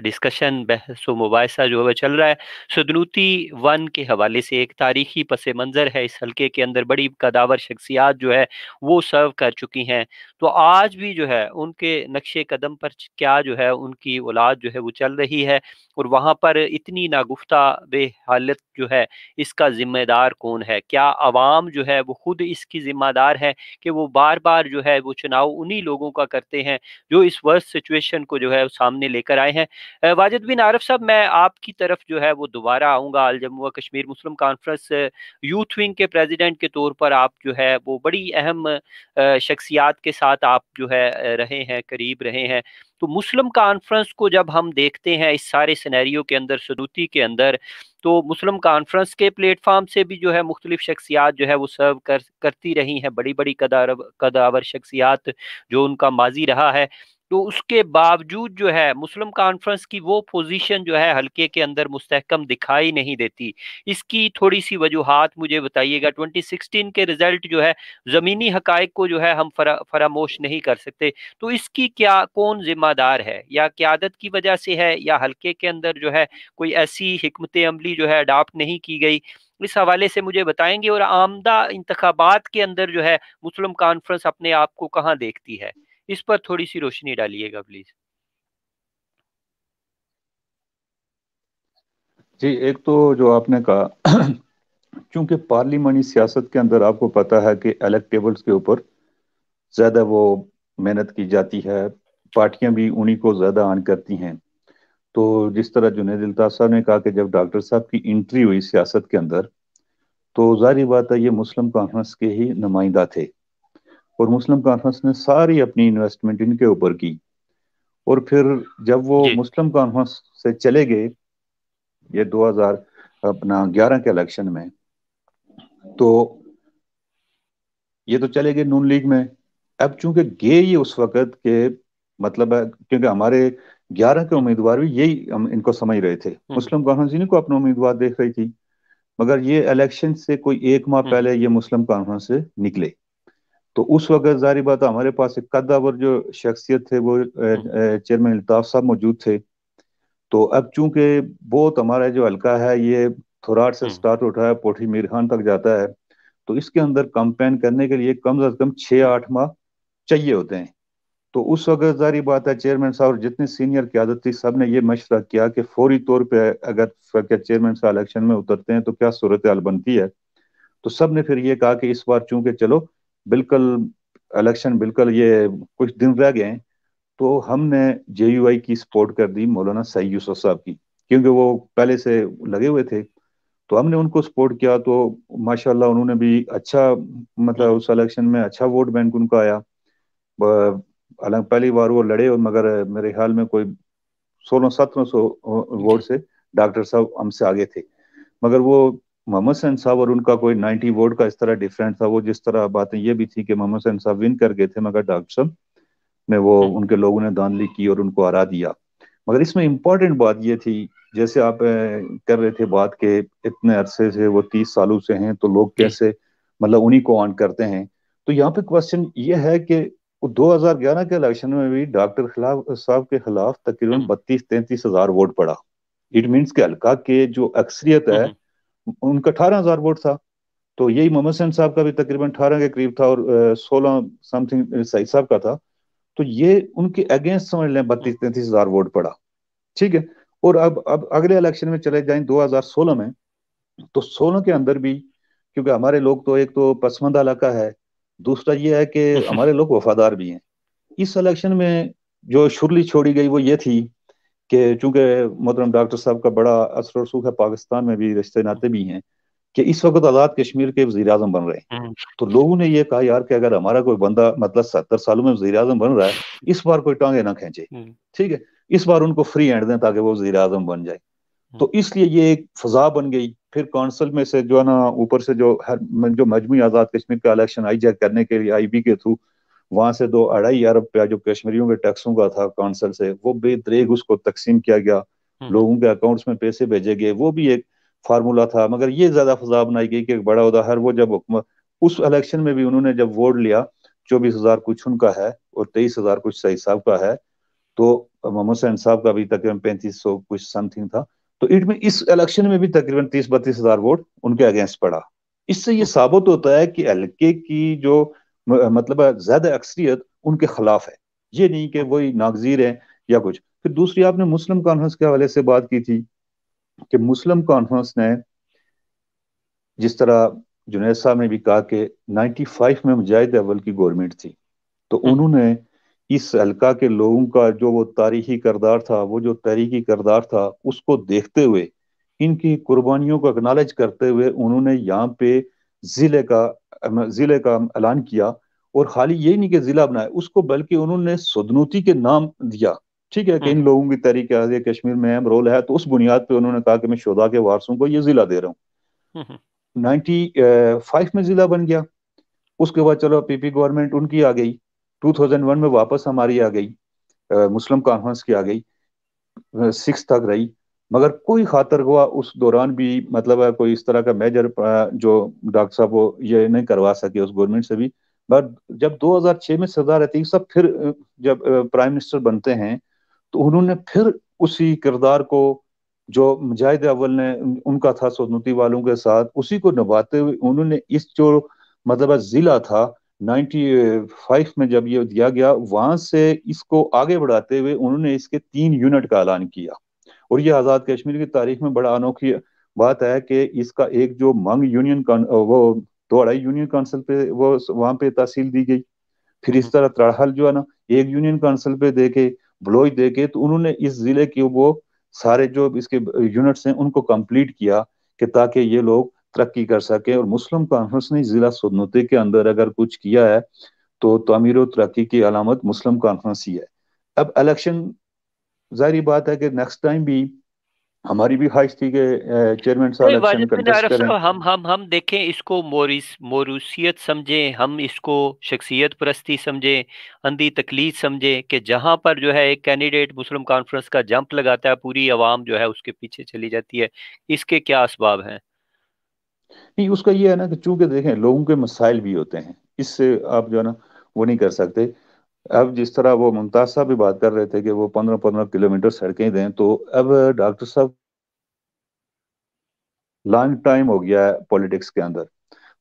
डिस्कशन बहस व मुबासा जो है वह चल रहा है सदनूती वन के हवाले से एक तारीखी पस मंज़र है इस हल्के के अंदर बड़ी कदावर शख्सियात जो है वो सर्व कर चुकी हैं तो आज भी जो है उनके नक्शे कदम पर क्या जो है उनकी औलाद जो है वो चल रही है और वहाँ पर इतनी नागुफ्ता बेहालत जो है इसका ज़िम्मेदार कौन है क्या आवाम जो है वो खुद इसकी ज़िम्मेदार है कि वो बार बार जो है वो चुनाव उन्हीं लोगों का करते हैं जो इस वर्ष सिचुएशन को जो है सामने लेकर आए हैं वाजिद बिन आरफ साहब मैं आपकी तरफ जो है वो दोबारा आऊँगा all Jammu Kashmir Muslim Conference youth wing के प्रेजिडेंट के तौर पर आप जो है वो बड़ी अहम शख्सियात के साथ साथ आप जो है रहे हैं करीब रहे हैं तो मुस्लिम कॉन्फ्रेंस को जब हम देखते हैं इस सारे सिनेरियो के अंदर सदूती के अंदर तो मुस्लिम कॉन्फ्रेंस के प्लेटफार्म से भी जो है मुख्तलिफ शख्सियात जो है वो सर्व कर करती रही हैं बड़ी बड़ी कदावर शख्सियात जो उनका माजी रहा है तो उसके बावजूद जो है मुस्लिम कॉन्फ्रेंस की वो पोजीशन जो है हल्के के अंदर मुस्तकम दिखाई नहीं देती इसकी थोड़ी सी वजूहत मुझे बताइएगा 2016 के रिजल्ट जो है ज़मीनी हक़ को जो है हम फरा, फरामोश नहीं कर सकते तो इसकी क्या कौन जिम्मेदार है या क्यादत की वजह से है या हल्के के अंदर जो है कोई ऐसी हमत अमली जो है अडाप्ट नहीं की गई इस हवाले से मुझे बताएंगे और आमदा इंतबात के अंदर जो है मुस्लिम कॉन्फ्रेंस अपने आप को कहाँ देखती है इस पर थोड़ी सी रोशनी डालिएगा प्लीज जी एक तो जो आपने कहा क्योंकि पार्लियामानी सियासत के अंदर आपको पता है कि इलेक्टेबल्स के ऊपर ज़्यादा वो मेहनत की जाती है पार्टियां भी उन्हीं को ज़्यादा आन करती हैं तो जिस तरह जुनेद अल्ताफ साहब ने कहा कि जब डॉक्टर साहब की एंट्री हुई सियासत के अंदर तो जारी बात है ये मुस्लिम कॉन्फ्रेंस के ही नुमाइंदा थे और मुस्लिम कॉन्फ्रेंस ने सारी अपनी इन्वेस्टमेंट इनके ऊपर की और फिर जब वो मुस्लिम कॉन्फ्रेंस से चले गए ये 2000 अपना 11 के इलेक्शन में तो ये तो चले गए नून लीग में अब चूंकि गे ये उस वक्त के मतलब है क्योंकि हमारे 11 के उम्मीदवार भी यही हम इनको समझ रहे थे हम्म। मुस्लिम कॉन्फ्रेंस इन्हीं को अपना उम्मीदवार देख रही थी मगर ये इलेक्शन से कोई एक माह हम्म। पहले ये मुस्लिम कॉन्फ्रेंस से निकले तो उस वक्त जारी बात हमारे पास एक कदावर जो शख्सियत थे वो हम्म। चेयरमैन अल्ताफ साहब मौजूद थे तो अब चूंकि बहुत हमारा जो हल्का है ये थोराट से हम्म। स्टार्ट उठा है पोठी मीर खान तक जाता है तो इसके अंदर कंपेन करने के लिए कम से कम छः आठ माह चाहिए होते हैं तो उस वक्त जारी बात है चेयरमैन साहब और जितनी सीनियर क्यादत थी सब ने ये मशवरा किया कि फौरी तौर पर अगर चेयरमैन साहब इलेक्शन में उतरते हैं तो क्या सूरत हाल बनती है तो सब ने फिर ये कहा कि इस बार चूंकि चलो बिल्कुल इलेक्शन बिल्कुल ये कुछ दिन रह गए तो हमने जे की सपोर्ट कर दी मौलाना सही यूसफ साहब की क्योंकि वो पहले से लगे हुए थे तो हमने उनको सपोर्ट किया तो माशाल्लाह उन्होंने भी अच्छा मतलब उस इलेक्शन में अच्छा वोट बैंक उनका आया हालांकि पहली बार वो लड़े और मगर मेरे ख्याल में कोई सोलह सत्रह सौ वोट से डॉक्टर साहब हमसे आगे थे मगर वो मोहम्मद सैन साहब और उनका कोई नाइनटी वोट का इस तरह डिफरेंट था वो जिस तरह बातें ये भी थी कि मोहम्मद सैन साहब विन कर गए थे मगर डॉक्टर साहब ने वो हम्म। उनके लोगों ने दानली की और उनको हरा दिया मगर इसमें इम्पोर्टेंट बात ये थी जैसे आप कर रहे थे बात के इतने अरसे से वो तीस सालों से हैं तो लोग कैसे मतलब उन्हीं को ऑन करते हैं तो यहाँ पे क्वेश्चन ये है कि 2011 के इलेक्शन में भी डॉक्टर खिलाफ साहब के खिलाफ तकरीबन हम्म। बत्तीस तैंतीस हजार वोट पड़ा इट मीन्स के हल्का के जो अक्सरियत है हम्म। उनका अठारह हजार वोट था तो यही मोहम्मद सैन साहब का भी तकरीबन अठारह के करीब था और सोलह समथिंग सईद साहब का था तो ये उनके अगेंस्ट समझ लें बत्तीस तैंतीस हजार वोट पड़ा ठीक है और अब अब अगले इलेक्शन में चले जाए 2016 में तो 16 के अंदर भी क्योंकि हमारे लोग तो एक तो पसमंदा इलाका है दूसरा ये है कि हमारे लोग वफादार भी हैं इस इलेक्शन में जो शुरली छोड़ी गई वो ये थी कि चूंकि मोहतरम डॉक्टर साहब का बड़ा असर रसूख है पाकिस्तान में भी रिश्ते नाते भी हैं कि इस वक्त आज़ाद कश्मीर के वजी अजम बन रहे हैं हम्म। तो लोगों ने यह कहा यार कि अगर हमारा कोई बंदा मतलब सत्तर सालों में वजी अजम बन रहा है इस बार कोई टांगे ना खेचे हम्म। ठीक है इस बार उनको फ्री एंड दें ताकि वो वजी अजम बन जाए हम्म। तो इसलिए ये एक फजा बन गई फिर काउंसिल में से जो है ना ऊपर से जो हर जो मजमू आज़ाद कश्मीर का इलेक्शन जाए करने के लिए आई बी के थ्रू वहाँ से दो अढ़ाई अरब रुपया जो कश्मीरियों के टैक्सों का था काउंसिल से वो बेतरेक उसको तकसीम किया गया हम्म। लोगों के अकाउंट्स में पैसे भेजे गए वो भी एक फार्मूला था मगर ये ज्यादा फजा बनाई गई कि एक बड़ा उदाहर वो जब उस इलेक्शन में भी उन्होंने जब वोट लिया चौबीस हजार कुछ उनका है और तेईस हजार कुछ सही साहब का है तो मोहम्मद सैन साहब का भी तकरीबन पैंतीस सौ कुछ समथिंग था तो इट में इस इलेक्शन में भी तकरीबन तीस बत्तीस हजार वोट उनके अगेंस्ट पड़ा इससे ये साबित होता है कि हल्के की जो मतलब ज़्यादा अक्सरियत उनके खिलाफ है ये नहीं कि वही नागजीर है या कुछ फिर दूसरी आपने मुस्लिम कॉन्फ्रेंस के हवाले से बात की थी कि मुस्लिम कॉन्फ्रेंस ने जिस तरह जुनेद साहब ने भी कहा कि 95 में मुजाहिद अव्वल की गवर्नमेंट थी तो हम्म। उन्होंने इस हल्का के लोगों का जो वो तारीखी करदार था वो जो तहरीकी करदार था उसको देखते हुए इनकी कुर्बानियों को एक्नॉलेज करते हुए उन्होंने यहाँ पे ज़िले का ज़िले का ऐलान किया और खाली ये नहीं कि ज़िला बनाया उसको बल्कि उन्होंने सदनूती के नाम दिया ठीक है कि इन हम्म। लोगों की तहरीक आज कश्मीर में अहम रोल है तो उस बुनियाद पर उन्होंने कहा कि मैं शोधा के वारसों को ये ज़िला दे रहा हूँ हम्म, हम्म। नाइनटी फाइव में ज़िला बन गया उसके बाद चलो पीपी गवर्नमेंट उनकी आ गई 2001 में वापस हमारी आ गई मुस्लिम कॉन्फ्रेंस की आ गई सिक्स तक रही मगर कोई खातर हुआ उस दौरान भी मतलब है कोई इस तरह का मेजर जो डॉक्टर साहब वो ये नहीं करवा सके उस गवर्नमेंट से भी बट जब 2006 में सरदार अतीक साहब फिर जब प्राइम मिनिस्टर बनते हैं तो उन्होंने फिर उसी किरदार को जो मुजाहिद अव्वल ने उनका था सोनती वालों के साथ उसी को निभाते हुए उन्होंने इस जो मतलब जिला था 95 में जब ये दिया गया वहां से इसको आगे बढ़ाते हुए उन्होंने इसके तीन यूनिट का ऐलान किया और ये आज़ाद कश्मीर की तारीख में बड़ा अनोखी बात है कि इसका एक जो मंग यूनियन वो दौड़ाई यूनियन काउंसिल पे वो वहां पे तहसील दी गई फिर इस हम्म। तरह त्रड़हल जो है ना एक यूनियन काउंसिल पे दे के बलोच दे के तो उन्होंने इस जिले के वो सारे जो इसके यूनिट्स हैं उनको कंप्लीट किया कि ताकि ये लोग तरक्की कर सके और मुस्लिम कॉन्फ्रेंस ने जिला सदनते के अंदर अगर कुछ किया है तो तमीर तरक्की की अलामत मुस्लिम कॉन्फ्रेंस ही है अब इलेक्शन जाहरी बात है कि नेक्स्ट टाइम भी हमारी भी ख्वाहिश थी कि चेयरमैन साहब हम हम हम देखें इसको मोरिस मोरूसियत समझें हम इसको शख्सियत परस्ती समझें अंधी तकलीफ समझें कि जहां पर जो है एक कैंडिडेट मुस्लिम कॉन्फ्रेंस का जंप लगाता है पूरी आवाम जो है उसके पीछे चली जाती है इसके क्या असबाब हैं नहीं उसका ये है ना कि चूंकि देखें लोगों के मसाइल भी होते हैं इससे आप जो है ना वो नहीं कर सकते अब जिस तरह वो मुमताज साहब भी बात कर रहे थे कि वो पंद्रह पंद्रह किलोमीटर सड़कें दें तो अब डॉक्टर साहब लॉन्ग टाइम हो गया है पॉलिटिक्स के अंदर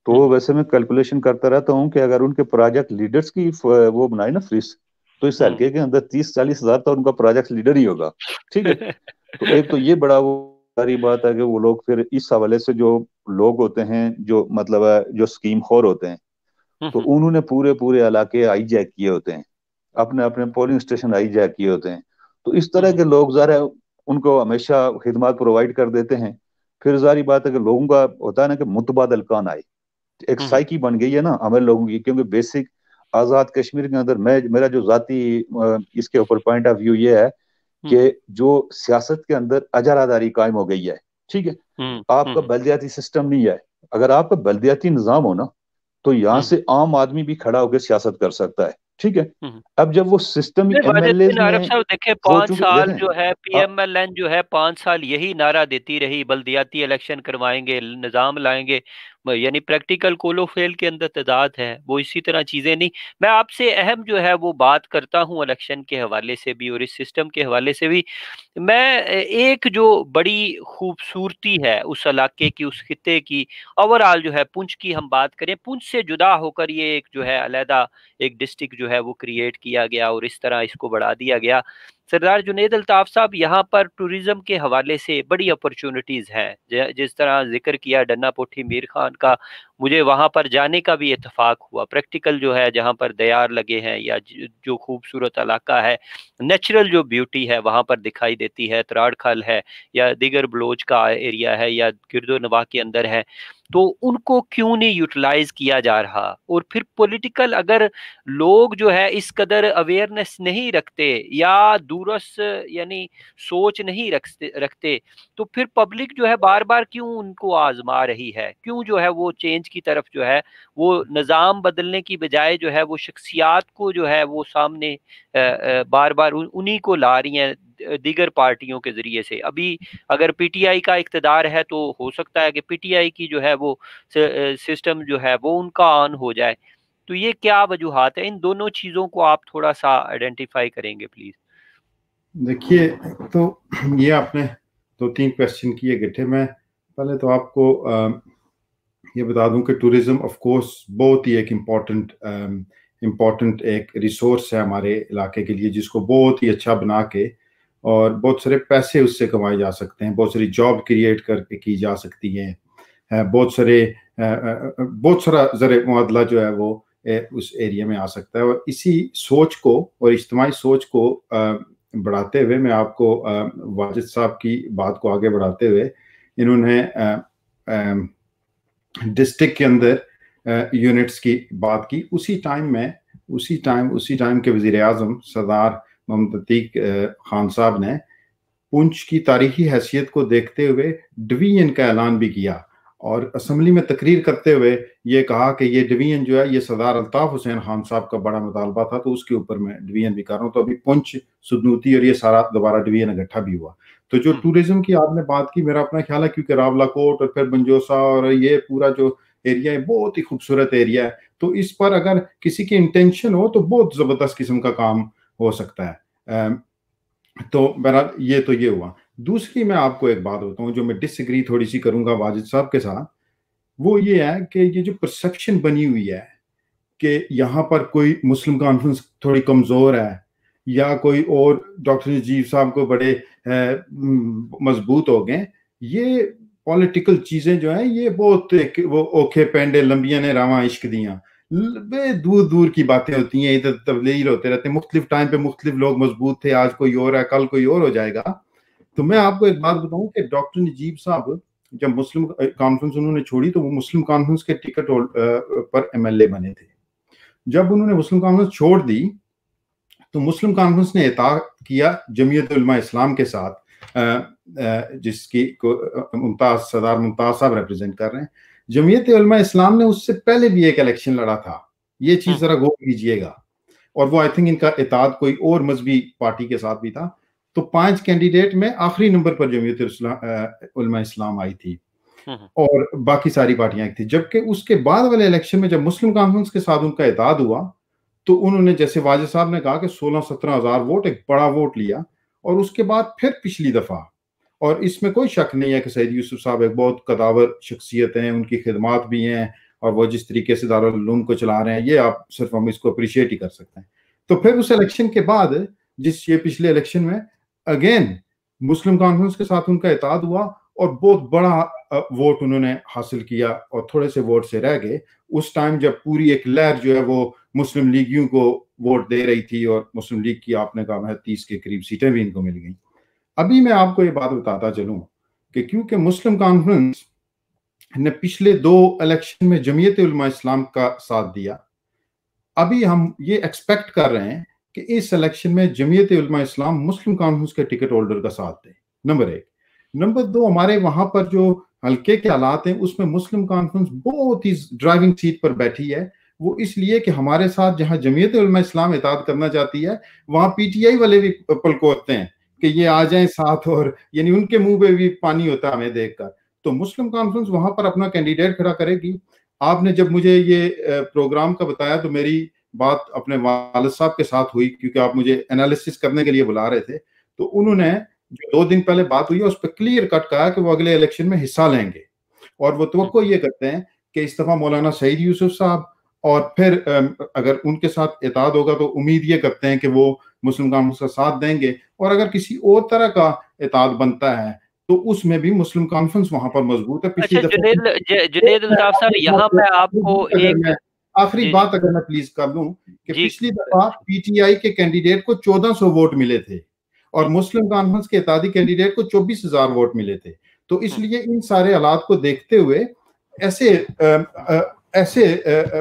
तो वैसे मैं कैलकुलेशन करता रहता हूँ कि अगर उनके प्रोजेक्ट लीडर्स की वो बनाए ना फ्रिस्ट तो इस हल्के हम्म। के अंदर तीस चालीस हजार तो उनका प्रोजेक्ट लीडर ही होगा ठीक है तो एक तो ये बड़ा वो सारी बात है कि वो लोग फिर इस हवाले से जो लोग होते हैं जो मतलब जो स्कीम खोर होते हैं तो हम्म। उन्होंने पूरे पूरे इलाके जैक किए होते हैं अपने अपने पोलिंग स्टेशन आई जा किए होते हैं तो इस तरह के हम्म। लोग ज़रा उनको हमेशा खिदमत प्रोवाइड कर देते हैं फिर जारी बात है कि लोगों का होता है ना कि मुतबादल कान आए एक साइकी हम्म। बन गई है ना हमें लोगों की क्योंकि बेसिक आज़ाद कश्मीर के अंदर मैं मेरा जो जाति इसके ऊपर पॉइंट ऑफ व्यू ये है कि हम्म। जो सियासत के अंदर अजारादारी कायम हो गई है ठीक है आपका बलदियाती सिस्टम नहीं है अगर आपका बलदियाती निज़ाम हो ना तो यहाँ से आम आदमी भी खड़ा होकर सियासत कर सकता है ठीक है हम्म। अब जब वो सिस्टम देखे पांच साल जो है पी एम एल एन जो है पांच साल यही नारा देती रही बल्दियाती इलेक्शन करवाएंगे निजाम लाएंगे यानी प्रैक्टिकल कोलोफेल के अंदर तादाद है वो इसी तरह चीज़ें नहीं मैं आपसे अहम जो है वो बात करता हूँ इलेक्शन के हवाले से भी और इस सिस्टम के हवाले से भी मैं एक जो बड़ी खूबसूरती है उस इलाके की उस खत्े की ओवरऑल जो है पुंछ की हम बात करें पुंछ से जुदा होकर ये एक जो है अलहदा एक डिस्ट्रिक्ट जो है वो क्रिएट किया गया और इस तरह इसको बढ़ा दिया गया सरदार जुनेद अल्ताफ साहब यहाँ पर टूरिज़्म के हवाले से बड़ी अपॉर्चुनिटीज़ हैं जिस तरह जिक्र किया डन्ना पोठी मीर खान का मुझे वहाँ पर जाने का भी इतफाक़ हुआ प्रैक्टिकल जो है जहाँ पर दयार लगे हैं या जो खूबसूरत इलाका है नेचुरल जो ब्यूटी है वहाँ पर दिखाई देती है तराड़ खाल है या दिगर बलोच का एरिया है या गिरदो नवा के अंदर है तो उनको क्यों नहीं यूटिलाइज किया जा रहा और फिर पॉलिटिकल अगर लोग जो है इस कदर अवेयरनेस नहीं रखते या दूरस यानी सोच नहीं रखते रखते तो फिर पब्लिक जो है बार बार क्यों उनको आजमा रही है क्यों जो है वो चेंज की तरफ जो है वो निज़ाम बदलने की बजाय जो है वो शख्सियात को जो है वो सामने बार बार उन्हीं को ला रही हैं दीगर पार्टियों के ज़रिए से अभी अगर पीटीआई का इकतदार है तो हो सकता है कि पीटीआई की जो है वो सिस्टम जो है वो उनका ऑन हो जाए तो ये क्या वजूहत है इन दोनों चीज़ों को आप थोड़ा सा आइडेंटिफाई करेंगे प्लीज़ देखिए तो ये आपने दो तीन क्वेश्चन किए गठे मैं पहले तो आपको ये बता दूं कि टूरिज्म ऑफ कोर्स बहुत ही एक इम्पॉर्टेंट इम्पॉर्टेंट um, एक रिसोर्स है हमारे इलाके के लिए जिसको बहुत ही अच्छा बना के और बहुत सारे पैसे उससे कमाए जा सकते हैं बहुत सारी जॉब क्रिएट करके की जा सकती है बहुत सारे बहुत सारा जर मुआदला जो है वो उस एरिया में आ सकता है और इसी सोच को और इज्तमाही सोच को बढ़ाते हुए मैं आपको वाजिद साहब की बात को आगे बढ़ाते हुए इन्होंने डिस्ट्रिक्ट के अंदर यूनिट्स की बात की उसी टाइम में उसी टाइम उसी टाइम के वजीर अजम सरदार मोहम्मद अतीक खान साहब ने पुंछ की तारीखी हैसियत को देखते हुए डिवीजन का ऐलान भी किया और असम्बली में तकरीर करते हुए ये कहा कि ये डिवीजन जो है ये सरदार अल्ताफ़ हुसैन खान साहब का बड़ा मुतालबा था तो उसके ऊपर मैं डिवीजन भी कर रहा हूँ तो अभी पुंछ सुदनूती और ये सारा दोबारा डिवीजन इकट्ठा भी हुआ तो जो हम्म। टूरिज्म की आपने बात की मेरा अपना ख्याल है क्योंकि रावला कोट और फिर बंजोसा और ये पूरा जो एरिया है बहुत ही खूबसूरत एरिया है तो इस पर अगर किसी की इंटेंशन हो तो बहुत ज़बरदस्त किस्म का काम हो सकता है तो बहरहाल ये तो ये हुआ दूसरी मैं आपको एक बात हूँ जो मैं डिसग्री थोड़ी सी करूंगा वाजिद साहब के साथ वो ये है कि ये जो परसेप्शन बनी हुई है कि यहाँ पर कोई मुस्लिम कॉन्फ्रेंस थोड़ी कमज़ोर है या कोई और डॉक्टर नजीब साहब को बड़े मजबूत हो गए ये पॉलिटिकल चीजें जो हैं ये बहुत एक वो ओखे पेंडे लंबिया ने रावा इश्क दिया दूर दूर की बातें होती हैं इधर तब्दील होते रहते हैं मुख्तलिफ टाइम पे मुख्तलिफ लोग मजबूत थे आज कोई और है कल कोई और हो जाएगा तो मैं आपको एक बात बताऊं कि डॉक्टर नजीब साहब जब मुस्लिम कॉन्फ्रेंस उन्होंने छोड़ी तो वो मुस्लिम कॉन्फ्रेंस के टिकट पर एमएलए बने थे जब उन्होंने मुस्लिम कॉन्फ्रेंस छोड़ दी तो मुस्लिम कॉन्फ्रेंस ने एता किया जमीयत इस्लाम के साथ जिसकी मुमताज सरदार मुमताज साहब रिप्रेजेंट कर रहे हैं जमीयत इस्लाम ने उससे पहले भी एक इलेक्शन लड़ा था ये चीज़ हाँ। ज़रा गौर कीजिएगा और वो आई थिंक इनका एताद कोई और मजहबी पार्टी के साथ भी था तो पांच कैंडिडेट में आखिरी नंबर पर जमीयत इस्लाम आई थी हाँ, हाँ। और बाकी सारी पार्टियां थी जबकि उसके बाद वाले इलेक्शन में जब मुस्लिम कॉन्फ्रेंस के साथ उनका एताद हुआ तो उन्होंने जैसे वाजे साहब ने कहा कि सोलह सत्रह हजार वोट एक बड़ा वोट लिया और उसके बाद फिर पिछली दफा और इसमें कोई शक नहीं है कि सैद यूसुफ साहब एक बहुत कदावर शख्सियत हैं उनकी खिदमात भी हैं और वो जिस तरीके से दारूम को चला रहे हैं ये आप सिर्फ हम इसको अप्रिशिएट ही कर सकते हैं तो फिर उस इलेक्शन के बाद जिस ये पिछले इलेक्शन में अगेन मुस्लिम कॉन्फ्रेंस के साथ उनका इताद हुआ और बहुत बड़ा वोट उन्होंने हासिल किया और थोड़े से वोट से रह गए उस टाइम जब पूरी एक लहर जो है वो मुस्लिम लीगियों को वोट दे रही थी और मुस्लिम लीग की आपने कहा है तीस के करीब सीटें भी इनको मिल गई अभी मैं आपको ये बात बताता चलूं कि क्योंकि मुस्लिम कॉन्फ्रेंस ने पिछले दो इलेक्शन में जमीयत इस्लाम का साथ दिया अभी हम ये एक्सपेक्ट कर रहे हैं कि इस इलेक्शन में जमीयत इस्लाम मुस्लिम कॉन्फ्रेंस के टिकट होल्डर का साथ दे नंबर एक नंबर दो हमारे वहां पर जो हल्के के हालात हैं उसमें मुस्लिम कॉन्फ्रेंस बहुत ही ड्राइविंग सीट पर बैठी है वो इसलिए कि हमारे साथ जहाँ जमीयत इस्लाम इताद करना चाहती है वहाँ पीटीआई वाले भी पलकोते हैं कि ये आ जाए साथ और यानी उनके मुंह पे भी पानी होता है हमें देखकर तो मुस्लिम कॉन्फ्रेंस वहां पर अपना कैंडिडेट खड़ा करेगी आपने जब मुझे ये प्रोग्राम का बताया तो मेरी बात अपने वालद साहब के साथ हुई क्योंकि आप मुझे एनालिसिस करने के लिए बुला रहे थे तो उन्होंने जो दो दिन पहले बात हुई है उस पर क्लियर कट कहा कि वो अगले इलेक्शन में हिस्सा लेंगे और वो तो अच्छा। ये करते हैं कि इस दफा मौलाना सईद यूसुफ साहब और फिर अगर उनके साथ एताद होगा तो उम्मीद ये करते हैं कि वो मुस्लिम कानून का साथ देंगे और अगर किसी और तरह का एताद बनता है तो उसमें भी मुस्लिम कॉन्फ्रेंस वहां पर मजबूत है पिछली अच्छा, आपको एक आखिरी बात अगर मैं प्लीज कर लू कि पिछली दफा पीटीआई के कैंडिडेट को 1400 वोट मिले थे और मुस्लिम कॉन्फ्रेंस के इतादी कैंडिडेट को 24000 वोट मिले थे तो हम्म। इसलिए इन सारे हालात को देखते हुए ऐसे ऐसे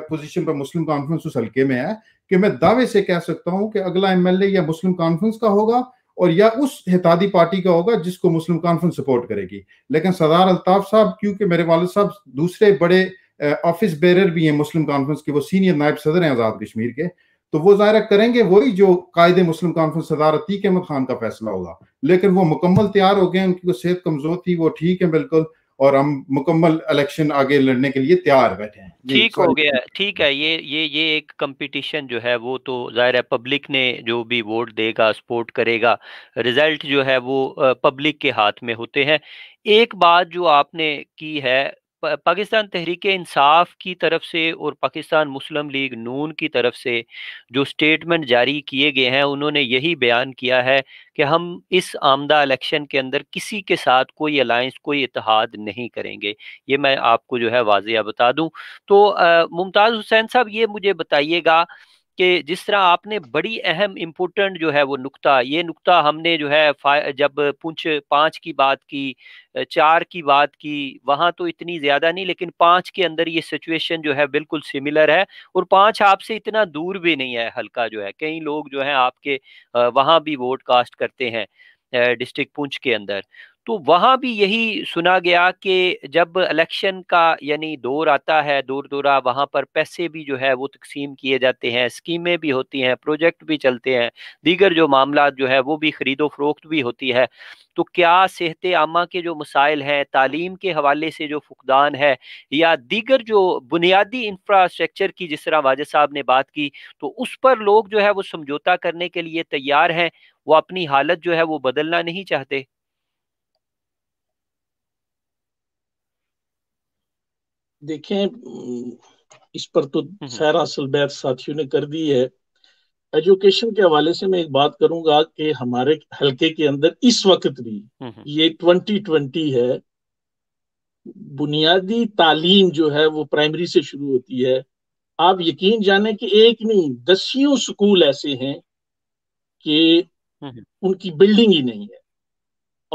पोजीशन पर मुस्लिम कॉन्फ्रेंस उस हल्के में है कि मैं दावे से कह सकता हूं कि अगला एमएलए या मुस्लिम कॉन्फ्रेंस का होगा और या उस हितादी पार्टी का होगा जिसको मुस्लिम कॉन्फ्रेंस सपोर्ट करेगी लेकिन सरदार अल्ताफ साहब क्योंकि मेरे वाले साहब दूसरे बड़े ऑफिस बेरर भी हैं मुस्लिम कॉन्फ्रेंस के वो सीनियर नायब सदर हैं आज़ाद कश्मीर के तो वो ज़ाहिर करेंगे वही जो कायदे मुस्लिम कॉन्फ्रेंस सदार अतीक अहमद खान का फैसला होगा लेकिन वो मुकम्मल तैयार हो गए उनकी सेहत कमज़ोर थी वो ठीक है बिल्कुल और हम मुकम्मल इलेक्शन आगे लड़ने के लिए तैयार बैठे हैं ठीक हो गया ठीक है ये ये ये एक कंपटीशन जो है वो तो जाहिर है पब्लिक ने जो भी वोट देगा सपोर्ट करेगा रिजल्ट जो है वो पब्लिक के हाथ में होते हैं एक बात जो आपने की है पाकिस्तान तहरीक इंसाफ की तरफ से और पाकिस्तान मुस्लिम लीग नून की तरफ से जो स्टेटमेंट जारी किए गए हैं उन्होंने यही बयान किया है कि हम इस आमदा इलेक्शन के अंदर किसी के साथ कोई अलायंस कोई इतिहाद नहीं करेंगे ये मैं आपको जो है वाजिया बता दूं तो मुमताज़ हुसैन साहब ये मुझे बताइएगा कि जिस तरह आपने बड़ी अहम इम्पोर्टेंट जो है वो नुकता ये नुकता हमने जो है जब पूछ पाँच की बात की चार की बात की वहाँ तो इतनी ज़्यादा नहीं लेकिन पाँच के अंदर ये सिचुएशन जो है बिल्कुल सिमिलर है और पाँच आपसे इतना दूर भी नहीं है हल्का जो है कई लोग जो है आपके वहाँ भी वोट कास्ट करते हैं डिस्ट्रिक्ट पुंछ के अंदर तो वहाँ भी यही सुना गया कि जब इलेक्शन का यानी दौर आता है दूर दौरा वहाँ पर पैसे भी जो है वो तकसीम किए जाते हैं स्कीमें भी होती हैं प्रोजेक्ट भी चलते हैं दीगर जो मामला जो है वो भी ख़रीदो फरोख्त भी होती है तो क्या सेहत आमा के जो मसाइल हैं तालीम के हवाले से जो फुकदान है या दीगर जो बुनियादी इंफ्रास्ट्रक्चर की जिस तरह वाजद साहब ने बात की तो उस पर लोग जो है वो समझौता करने के लिए तैयार हैं वो अपनी हालत जो है वो बदलना नहीं चाहते देखें इस पर तो हम्म। सारा असल बैत साथियों ने कर दी है एजुकेशन के हवाले से मैं एक बात करूंगा कि हमारे हलके के अंदर इस वक्त भी हम्म, हम्म। ये ट्वेंटी ट्वेंटी है बुनियादी तालीम जो है वो प्राइमरी से शुरू होती है आप यकीन जाने कि एक नहीं दसियों स्कूल ऐसे हैं कि उनकी बिल्डिंग ही नहीं है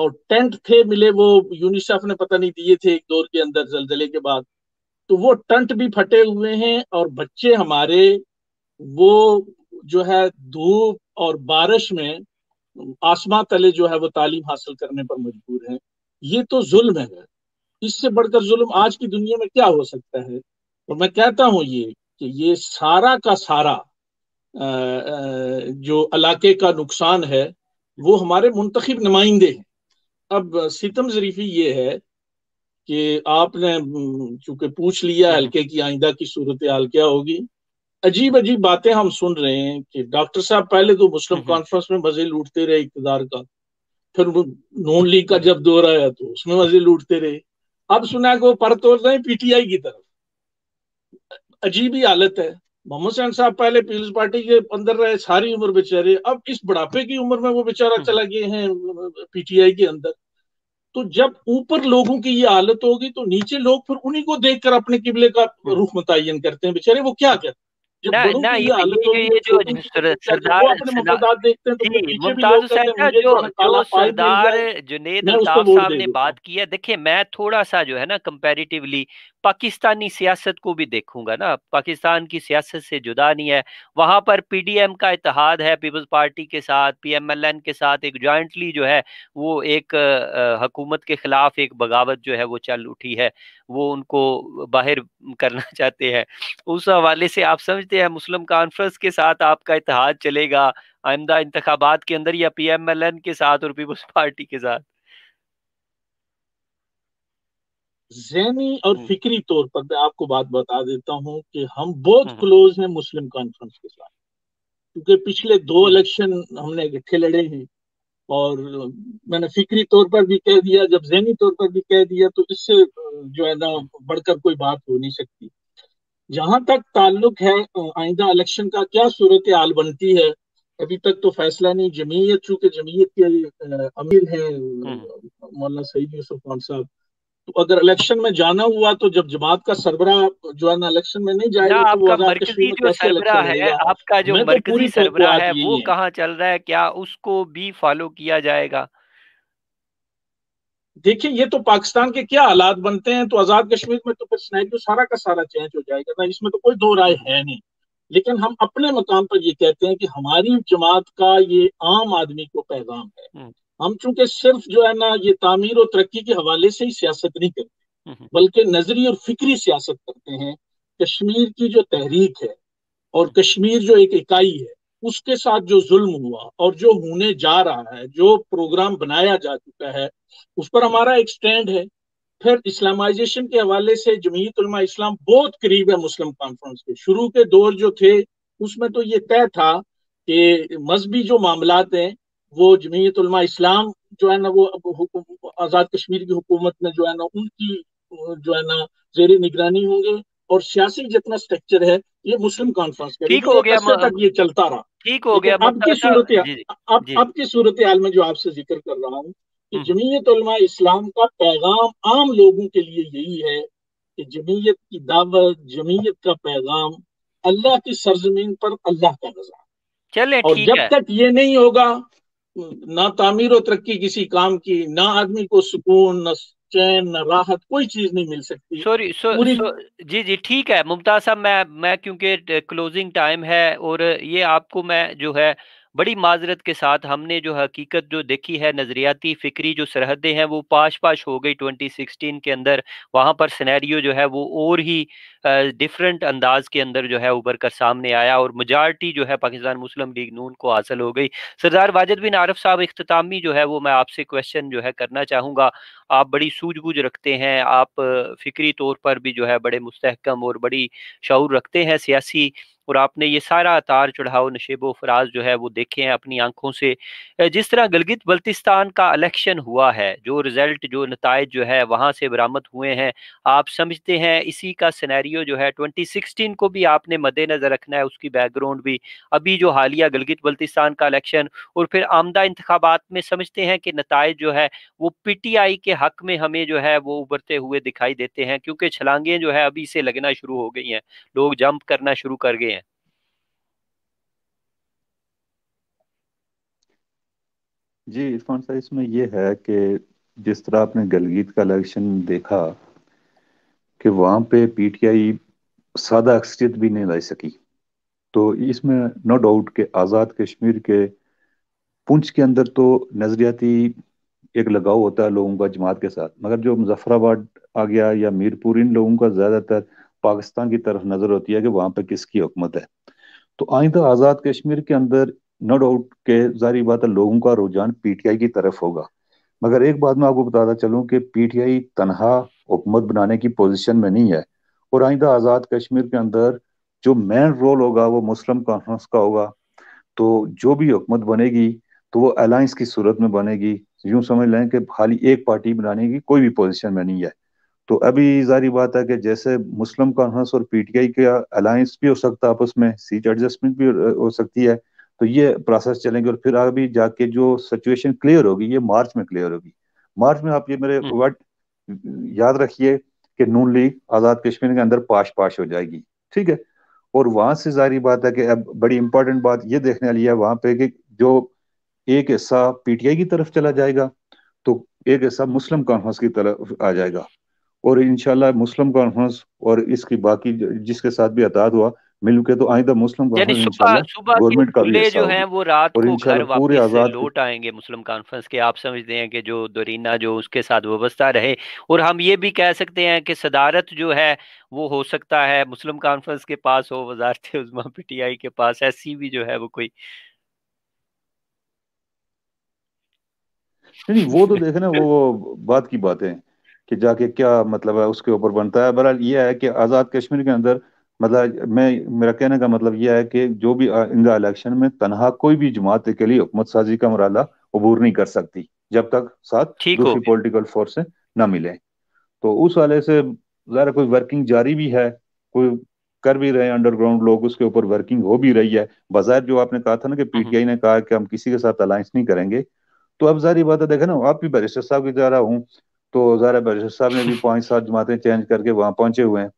और टेंट थे मिले वो यूनिसेफ ने पता नहीं दिए थे एक दौर के अंदर जलजले के बाद तो वो टंट भी फटे हुए हैं और बच्चे हमारे वो जो है धूप और बारिश में आसमां तले जो है वो तालीम हासिल करने पर मजबूर हैं ये तो जुल्म है इससे बढ़कर जुल्म आज की दुनिया में क्या हो सकता है और मैं कहता हूँ ये कि ये सारा का सारा जो इलाके का नुकसान है वो हमारे मुंतखब नुमाइंदे हैं अब सितम जरीफी ये है कि आपने चूंकि पूछ लिया हाँ। हल्के की आइंदा की सूरत हाल क्या होगी अजीब अजीब बातें हम सुन रहे हैं कि डॉक्टर साहब पहले तो मुस्लिम कॉन्फ्रेंस हम्म, हम्म। में मजे लूटते रहे इकतदार का फिर नून लीग का हाँ। जब दौर आया तो उसमें मजे लूटते रहे अब सुना को वो पर तोड़ रहे पीटीआई की तरफ अजीब ही हालत है मोहम्मद सैन साहब पहले पीपल्स पार्टी के अंदर रहे सारी उम्र बेचारे अब इस बुढ़ापे की उम्र में वो बेचारा हम्म। चला गए हैं पीटीआई के अंदर तो जब ऊपर लोगों की ये हालत होगी तो नीचे लोग फिर उन्हीं को देखकर अपने किबले का रुख मुतन करते हैं बेचारे वो क्या करते ना, ना, ये, ये, तो तो ये जो तो सरदार मुमताज हुसैन का जो जो सरदार जुनेद अल्ताफ साहब ने बात की है देखिये मैं थोड़ा सा जो है ना कंपेरिटिवली पाकिस्तानी सियासत को भी देखूंगा ना पाकिस्तान की सियासत से जुदा नहीं है वहाँ पर पीडीएम का इतिहाद है पीपल्स पार्टी के साथ पीएमएलएन के साथ एक जॉइंटली जो है वो एक हकूमत के ख़िलाफ़ एक बगावत जो है वो चल उठी है वो उनको बाहर करना चाहते हैं उस हवाले से आप समझते हैं मुस्लिम कॉन्फ्रेंस के साथ आपका इतिहाद चलेगा आइंदा इंतबात के अंदर या पी एम एल एन के साथ और पीपल्स पार्टी के साथ जहनी और हम्म। फिक्री तौर पर मैं आपको बात बता देता हूं कि हम बहुत हम्म। क्लोज हैं मुस्लिम कॉन्फ्रेंस के साथ क्योंकि पिछले दो हम्म। इलेक्शन हमने इकट्ठे लड़े हैं और मैंने फिक्री तौर पर भी कह दिया जब जहनी तौर पर भी कह दिया तो इससे जो है ना बढ़कर कोई बात हो नहीं सकती जहां तक ताल्लुक है आइंदा इलेक्शन का क्या सूरत हाल बनती है अभी तक तो फैसला नहीं जमीयत चूंकि जमीयत के अमीर है मौलाना सईद यूसुफ खान साहब तो अगर इलेक्शन में जाना हुआ तो जब जमात का सरबरा जो है ना इलेक्शन में नहीं जाएगा तो आपका मरकजी जो सरबरा है आपका जो तो मरकजी सरबरा है वो कहाँ चल रहा है क्या उसको भी फॉलो किया जाएगा देखिए ये तो पाकिस्तान के क्या हालात बनते हैं तो आजाद कश्मीर में तो फिर जो सारा का सारा चेंज हो जाएगा ना इसमें तो कोई दो राय है नहीं लेकिन हम अपने मकाम पर ये कहते हैं कि हमारी जमात का ये आम आदमी को पैगाम है हम्म। हम चूंकि सिर्फ जो है ना ये तामीर और तरक्की के हवाले से ही सियासत नहीं करते हम्म, हम्म। बल्कि नजरी और फिक्री सियासत करते हैं कश्मीर की जो तहरीक है और कश्मीर जो एक इकाई है उसके साथ जो जुल्म हुआ और जो होने जा रहा है जो प्रोग्राम बनाया जा चुका है उस पर हमारा एक स्टैंड है फिर इस्लामाइजेशन के हवाले से जमीयत उलमा इस्लाम बहुत करीब है मुस्लिम कॉन्फ्रेंस के शुरू के दौर जो थे उसमें तो ये तय था कि मजहबी जो मामला हैं वो जमीयत इस्लाम जो है ना वो आज़ाद कश्मीर की हुकूमत में जो है ना उनकी जो है ना जेर निगरानी होंगे और सियासी जितना स्ट्रक्चर है ये मुस्लिम कॉन्फ्रेंस का ठीक हो गया तक ये चलता रहा ठीक हो गया अब की मतलब- सूरत अब अब की सूरत हाल में जो आपसे जिक्र कर रहा हूँ कि हम्म। जमीयत इस्लाम का पैगाम आम लोगों के लिए यही है कि जमीयत की दावत जमीयत का पैगाम अल्लाह की सरजमीन पर अल्लाह का नजर चले और जब तक ये नहीं होगा ना तामीर और तरक्की किसी काम की ना आदमी को सुकून न चैन न राहत कोई चीज नहीं मिल सकती सॉरी सो, सो जी जी ठीक है मुमताज साहब मैं मैं क्योंकि क्लोजिंग टाइम है और ये आपको मैं जो है बड़ी माजरत के साथ हमने जो हकीकत जो देखी है नज़रियाती फ़िक्री जो सरहदें हैं वो पाश पाश हो गई 2016 के अंदर वहाँ पर सिनेरियो जो है वो और ही डिफरेंट अंदाज के अंदर जो है उभर कर सामने आया और मजार्टी जो है पाकिस्तान मुस्लिम लीग नून को हासिल हो गई सरदार वाजिद बिन आरफ साहब अख्तामी जो है वो मैं आपसे क्वेश्चन जो है करना चाहूँगा आप बड़ी सूझबूझ रखते हैं आप फ़िक्री तौर पर भी जो है बड़े मुस्तकम और बड़ी शौर रखते हैं सियासी और आपने ये सारा अतार चढ़ाव नशेब फराज जो है वो देखे हैं अपनी आंखों से जिस तरह गलगित बल्तिस्तान का इलेक्शन हुआ है जो रिज़ल्ट जो नतज जो है वहाँ से बरामद हुए हैं आप समझते हैं इसी का सिनेरियो जो है 2016 को भी आपने मद्देनज़र रखना है उसकी बैकग्राउंड भी अभी जो हालिया गलगित बल्तिस्तान का इलेक्शन और फिर आमदा इंतबात में समझते हैं कि नतज जो है वो पी टी आई के हक में हमें जो है वो उभरते हुए दिखाई देते हैं क्योंकि छलांगे जो है अभी से लगना शुरू हो गई हैं लोग जंप करना शुरू कर गए जी इरफान साहब इसमें ये है कि जिस तरह आपने गलगीत का इलेक्शन देखा कि वहाँ पे पीटीआई सादा अक्सरियत भी नहीं ला सकी तो इसमें नो डाउट के आज़ाद कश्मीर के पुंछ के अंदर तो नज़रियाती एक लगाव होता है लोगों का जमात के साथ मगर जो मुजफ्फराबाद आ गया या मीरपुर इन लोगों का ज़्यादातर पाकिस्तान की तरफ नज़र होती है कि वहाँ पर किसकी हुकूमत है तो आइंदा आज़ाद कश्मीर के अंदर नो डाउट के जारी बात है लोगों का रुझान पीटीआई की तरफ होगा मगर एक बात मैं आपको बताता चलूं कि पीटीआई तनहा हुकूमत बनाने की पोजीशन में नहीं है और आइंदा आज़ाद कश्मीर के अंदर जो मेन रोल होगा वो मुस्लिम कॉन्फ्रेंस का होगा तो जो भी हुकूमत बनेगी तो वो अलायंस की सूरत में बनेगी यूं समझ लें कि खाली एक पार्टी बनाने की कोई भी पोजिशन में नहीं है तो अभी जारी बात है कि जैसे मुस्लिम कॉन्फ्रेंस और पीटीआई का अलायंस भी हो सकता है आपस में सीट एडजस्टमेंट भी हो सकती है तो ये प्रोसेस चलेंगे और फिर अभी जाके जो सिचुएशन क्लियर होगी ये मार्च में क्लियर होगी मार्च में आप ये मेरे वर्ड हम्म। याद रखिए कि नून लीग आजाद कश्मीर के अंदर पाश पाश हो जाएगी ठीक है और वहां से जारी बात है कि अब बड़ी इंपॉर्टेंट बात ये देखने वाली है वहां पे कि जो एक हिस्सा पीटीआई की तरफ चला जाएगा तो एक हिस्सा मुस्लिम कॉन्फ्रेंस की तरफ आ जाएगा और इनशाला मुस्लिम कॉन्फ्रेंस और इसकी बाकी जिसके साथ भी आजाद हुआ मिल के तो आइंदा मुस्लिम गवर्नमेंट का भी जो है वो रात को घर पूरे आजाद लौट आएंगे मुस्लिम कॉन्फ्रेंस के आप समझते हैं कि जो दरीना जो उसके साथ व्यवस्था रहे और हम ये भी कह सकते हैं कि सदारत जो है वो हो सकता है मुस्लिम कॉन्फ्रेंस के पास हो वजारत उजमा पीटीआई के पास ऐसी भी जो है वो कोई नहीं वो तो देखना वो बात की बात है कि जाके क्या मतलब है उसके ऊपर बनता है बहरहाल ये है कि आज़ाद कश्मीर के अंदर मतलब मैं मेरा कहने का मतलब यह है कि जो भी इन इलेक्शन में तनहा कोई भी जमात के लिए हुकूमत साजी का मराला अबूर नहीं कर सकती जब तक साथ दूसरी पॉलिटिकल फोर्स ना मिले तो उस वाले से ज़रा कोई वर्किंग जारी भी है कोई कर भी रहे हैं अंडरग्राउंड लोग उसके ऊपर वर्किंग हो भी रही है बाजार जो आपने कहा था ना कि पीटीआई हम्म। ने कहा कि हम किसी के साथ अलायंस नहीं करेंगे तो अब जारी बात है देखे ना आप भी बैरिस्टर साहब की जा रहा हूँ तो जरा बैरिस्टर साहब ने भी पाँच सात जमातें चेंज करके वहां पहुंचे हुए हैं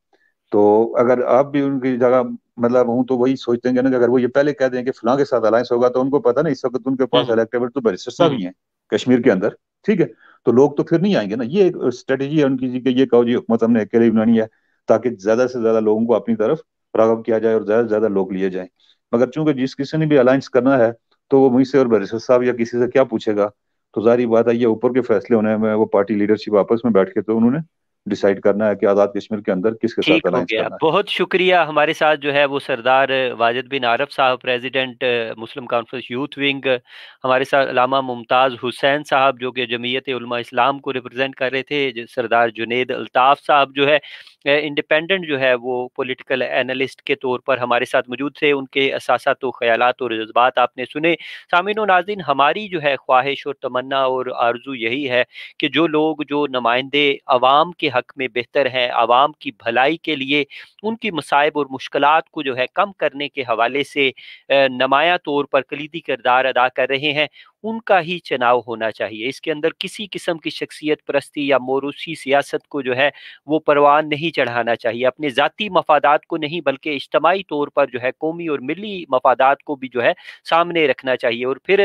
तो अगर आप भी उनकी जगह मतलब हूँ तो वही सोचते हैं ना अगर वो ये पहले कह दें कि फलां के साथ अलायंस होगा तो उनको पता ना इस वक्त उनके पास इलेक्टेबल हम्म। तो बैरिस्टर साहब ही है कश्मीर के अंदर ठीक है तो लोग तो फिर नहीं आएंगे ना ये एक स्ट्रेटेजी है उनकी जी कि ये कहो जी हुकूमत हमने अकेले बनानी है ताकि ज्यादा से ज्यादा लोगों को अपनी तरफ रागव किया जाए और ज्यादा से ज्यादा लोग लिए जाए मगर चूंकि जिस किसी ने भी अलायंस करना है तो वो मुझसे और बरिस्टर साहब या किसी से क्या पूछेगा तो जारी बात है ये ऊपर के फैसले होने में वो पार्टी लीडरशिप आपस में बैठ के तो उन्होंने डिसाइड करना है कि आज़ाद कश्मीर के अंदर किसके साथ अलायंस करना है बहुत शुक्रिया हमारे साथ जो है वो सरदार वाजिद बिन आरफ साहब president Muslim Conference youth wing हमारे साथ लामा मुमताज़ हुसैन साहब जो कि जमीयत उलमा इस्लाम को रिप्रेजेंट कर रहे थे सरदार जुनेद अल्ताफ़ साहब जो है इंडिपेंडेंट जो है वो पोलिटिकल एनालिस्ट के तौर पर हमारे साथ मौजूद थे उनके असासा तो ख्याल और जज्बात आपने सुने सामिन नाजिन हमारी जो है ख्वाहिश और तमन्ना और आरजू यही है कि जो लोग जो नुमाइंदे आवाम के हक में बेहतर हैं आवाम की भलाई के लिए उनकी मसाइब और मुश्किल को जो है कम करने के हवाले से नमाया तौर पर कलीदी किरदार अदा कर रहे हैं उनका ही चुनाव होना चाहिए इसके अंदर किसी किस्म की शख्सियत परस्ती या मोरूसी सियासत को जो है वो परवान नहीं चढ़ाना चाहिए अपने ज़ाती मफादात को नहीं बल्कि इज्तमाही तौर पर जो है कौमी और मिली मफादात को भी जो है सामने रखना चाहिए और फिर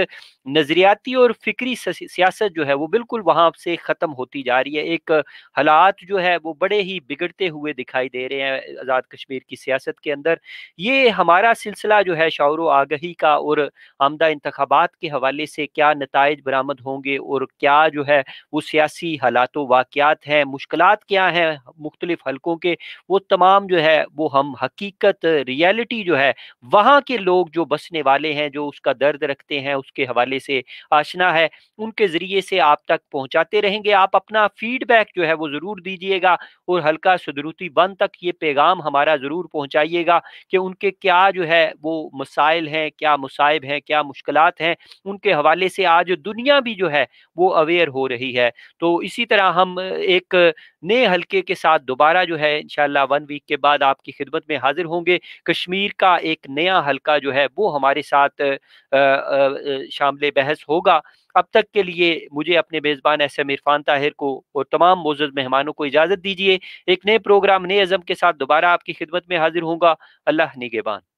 नज़रियाती और फिक्री सियासत जो है वो बिल्कुल वहाँ से ख़त्म होती जा रही है एक हालात जो है वो बड़े ही बिगड़ते हुए दिखाई दे रहे हैं आज़ाद कश्मीर की सियासत के अंदर ये हमारा सिलसिला जो है व आगही का और आमदा इंतबात के हवाले से क्या नतज बरामद होंगे और क्या जो है वो सियासी हालात वाक़ात हैं मुश्किल क्या हैं मुख्तलिफ हल्कों के वो तमाम जो है वो हम हकीकत रियलिटी जो है वहाँ के लोग जो बसने वाले हैं जो उसका दर्द रखते हैं उसके हवाले से आशना है उनके ज़रिए से आप तक पहुँचाते रहेंगे आप अपना फीडबैक जो है वो ज़रूर दीजिएगा और हल्का सदरूती बंद तक ये पैगाम हमारा ज़रूर पहुँचाइएगा कि उनके क्या जो है वो मसाइल हैं क्या मुसाइब हैं क्या मुश्किल हैं उनके हवाले हवाले से आज दुनिया भी जो है वो अवेयर हो रही है तो इसी तरह हम एक नए हल्के के साथ दोबारा जो है इंशाल्लाह वन वीक के बाद आपकी खिदमत में हाजिर होंगे कश्मीर का एक नया हलका जो है वो हमारे साथ शामिल बहस होगा अब तक के लिए मुझे अपने मेज़बान एस एम इरफान ताहिर को और तमाम मौजूद मेहमानों को इजाज़त दीजिए एक नए प्रोग्राम नए अज़म के साथ दोबारा आपकी खिदमत में हाजिर होंगे अल्लाह निगेबान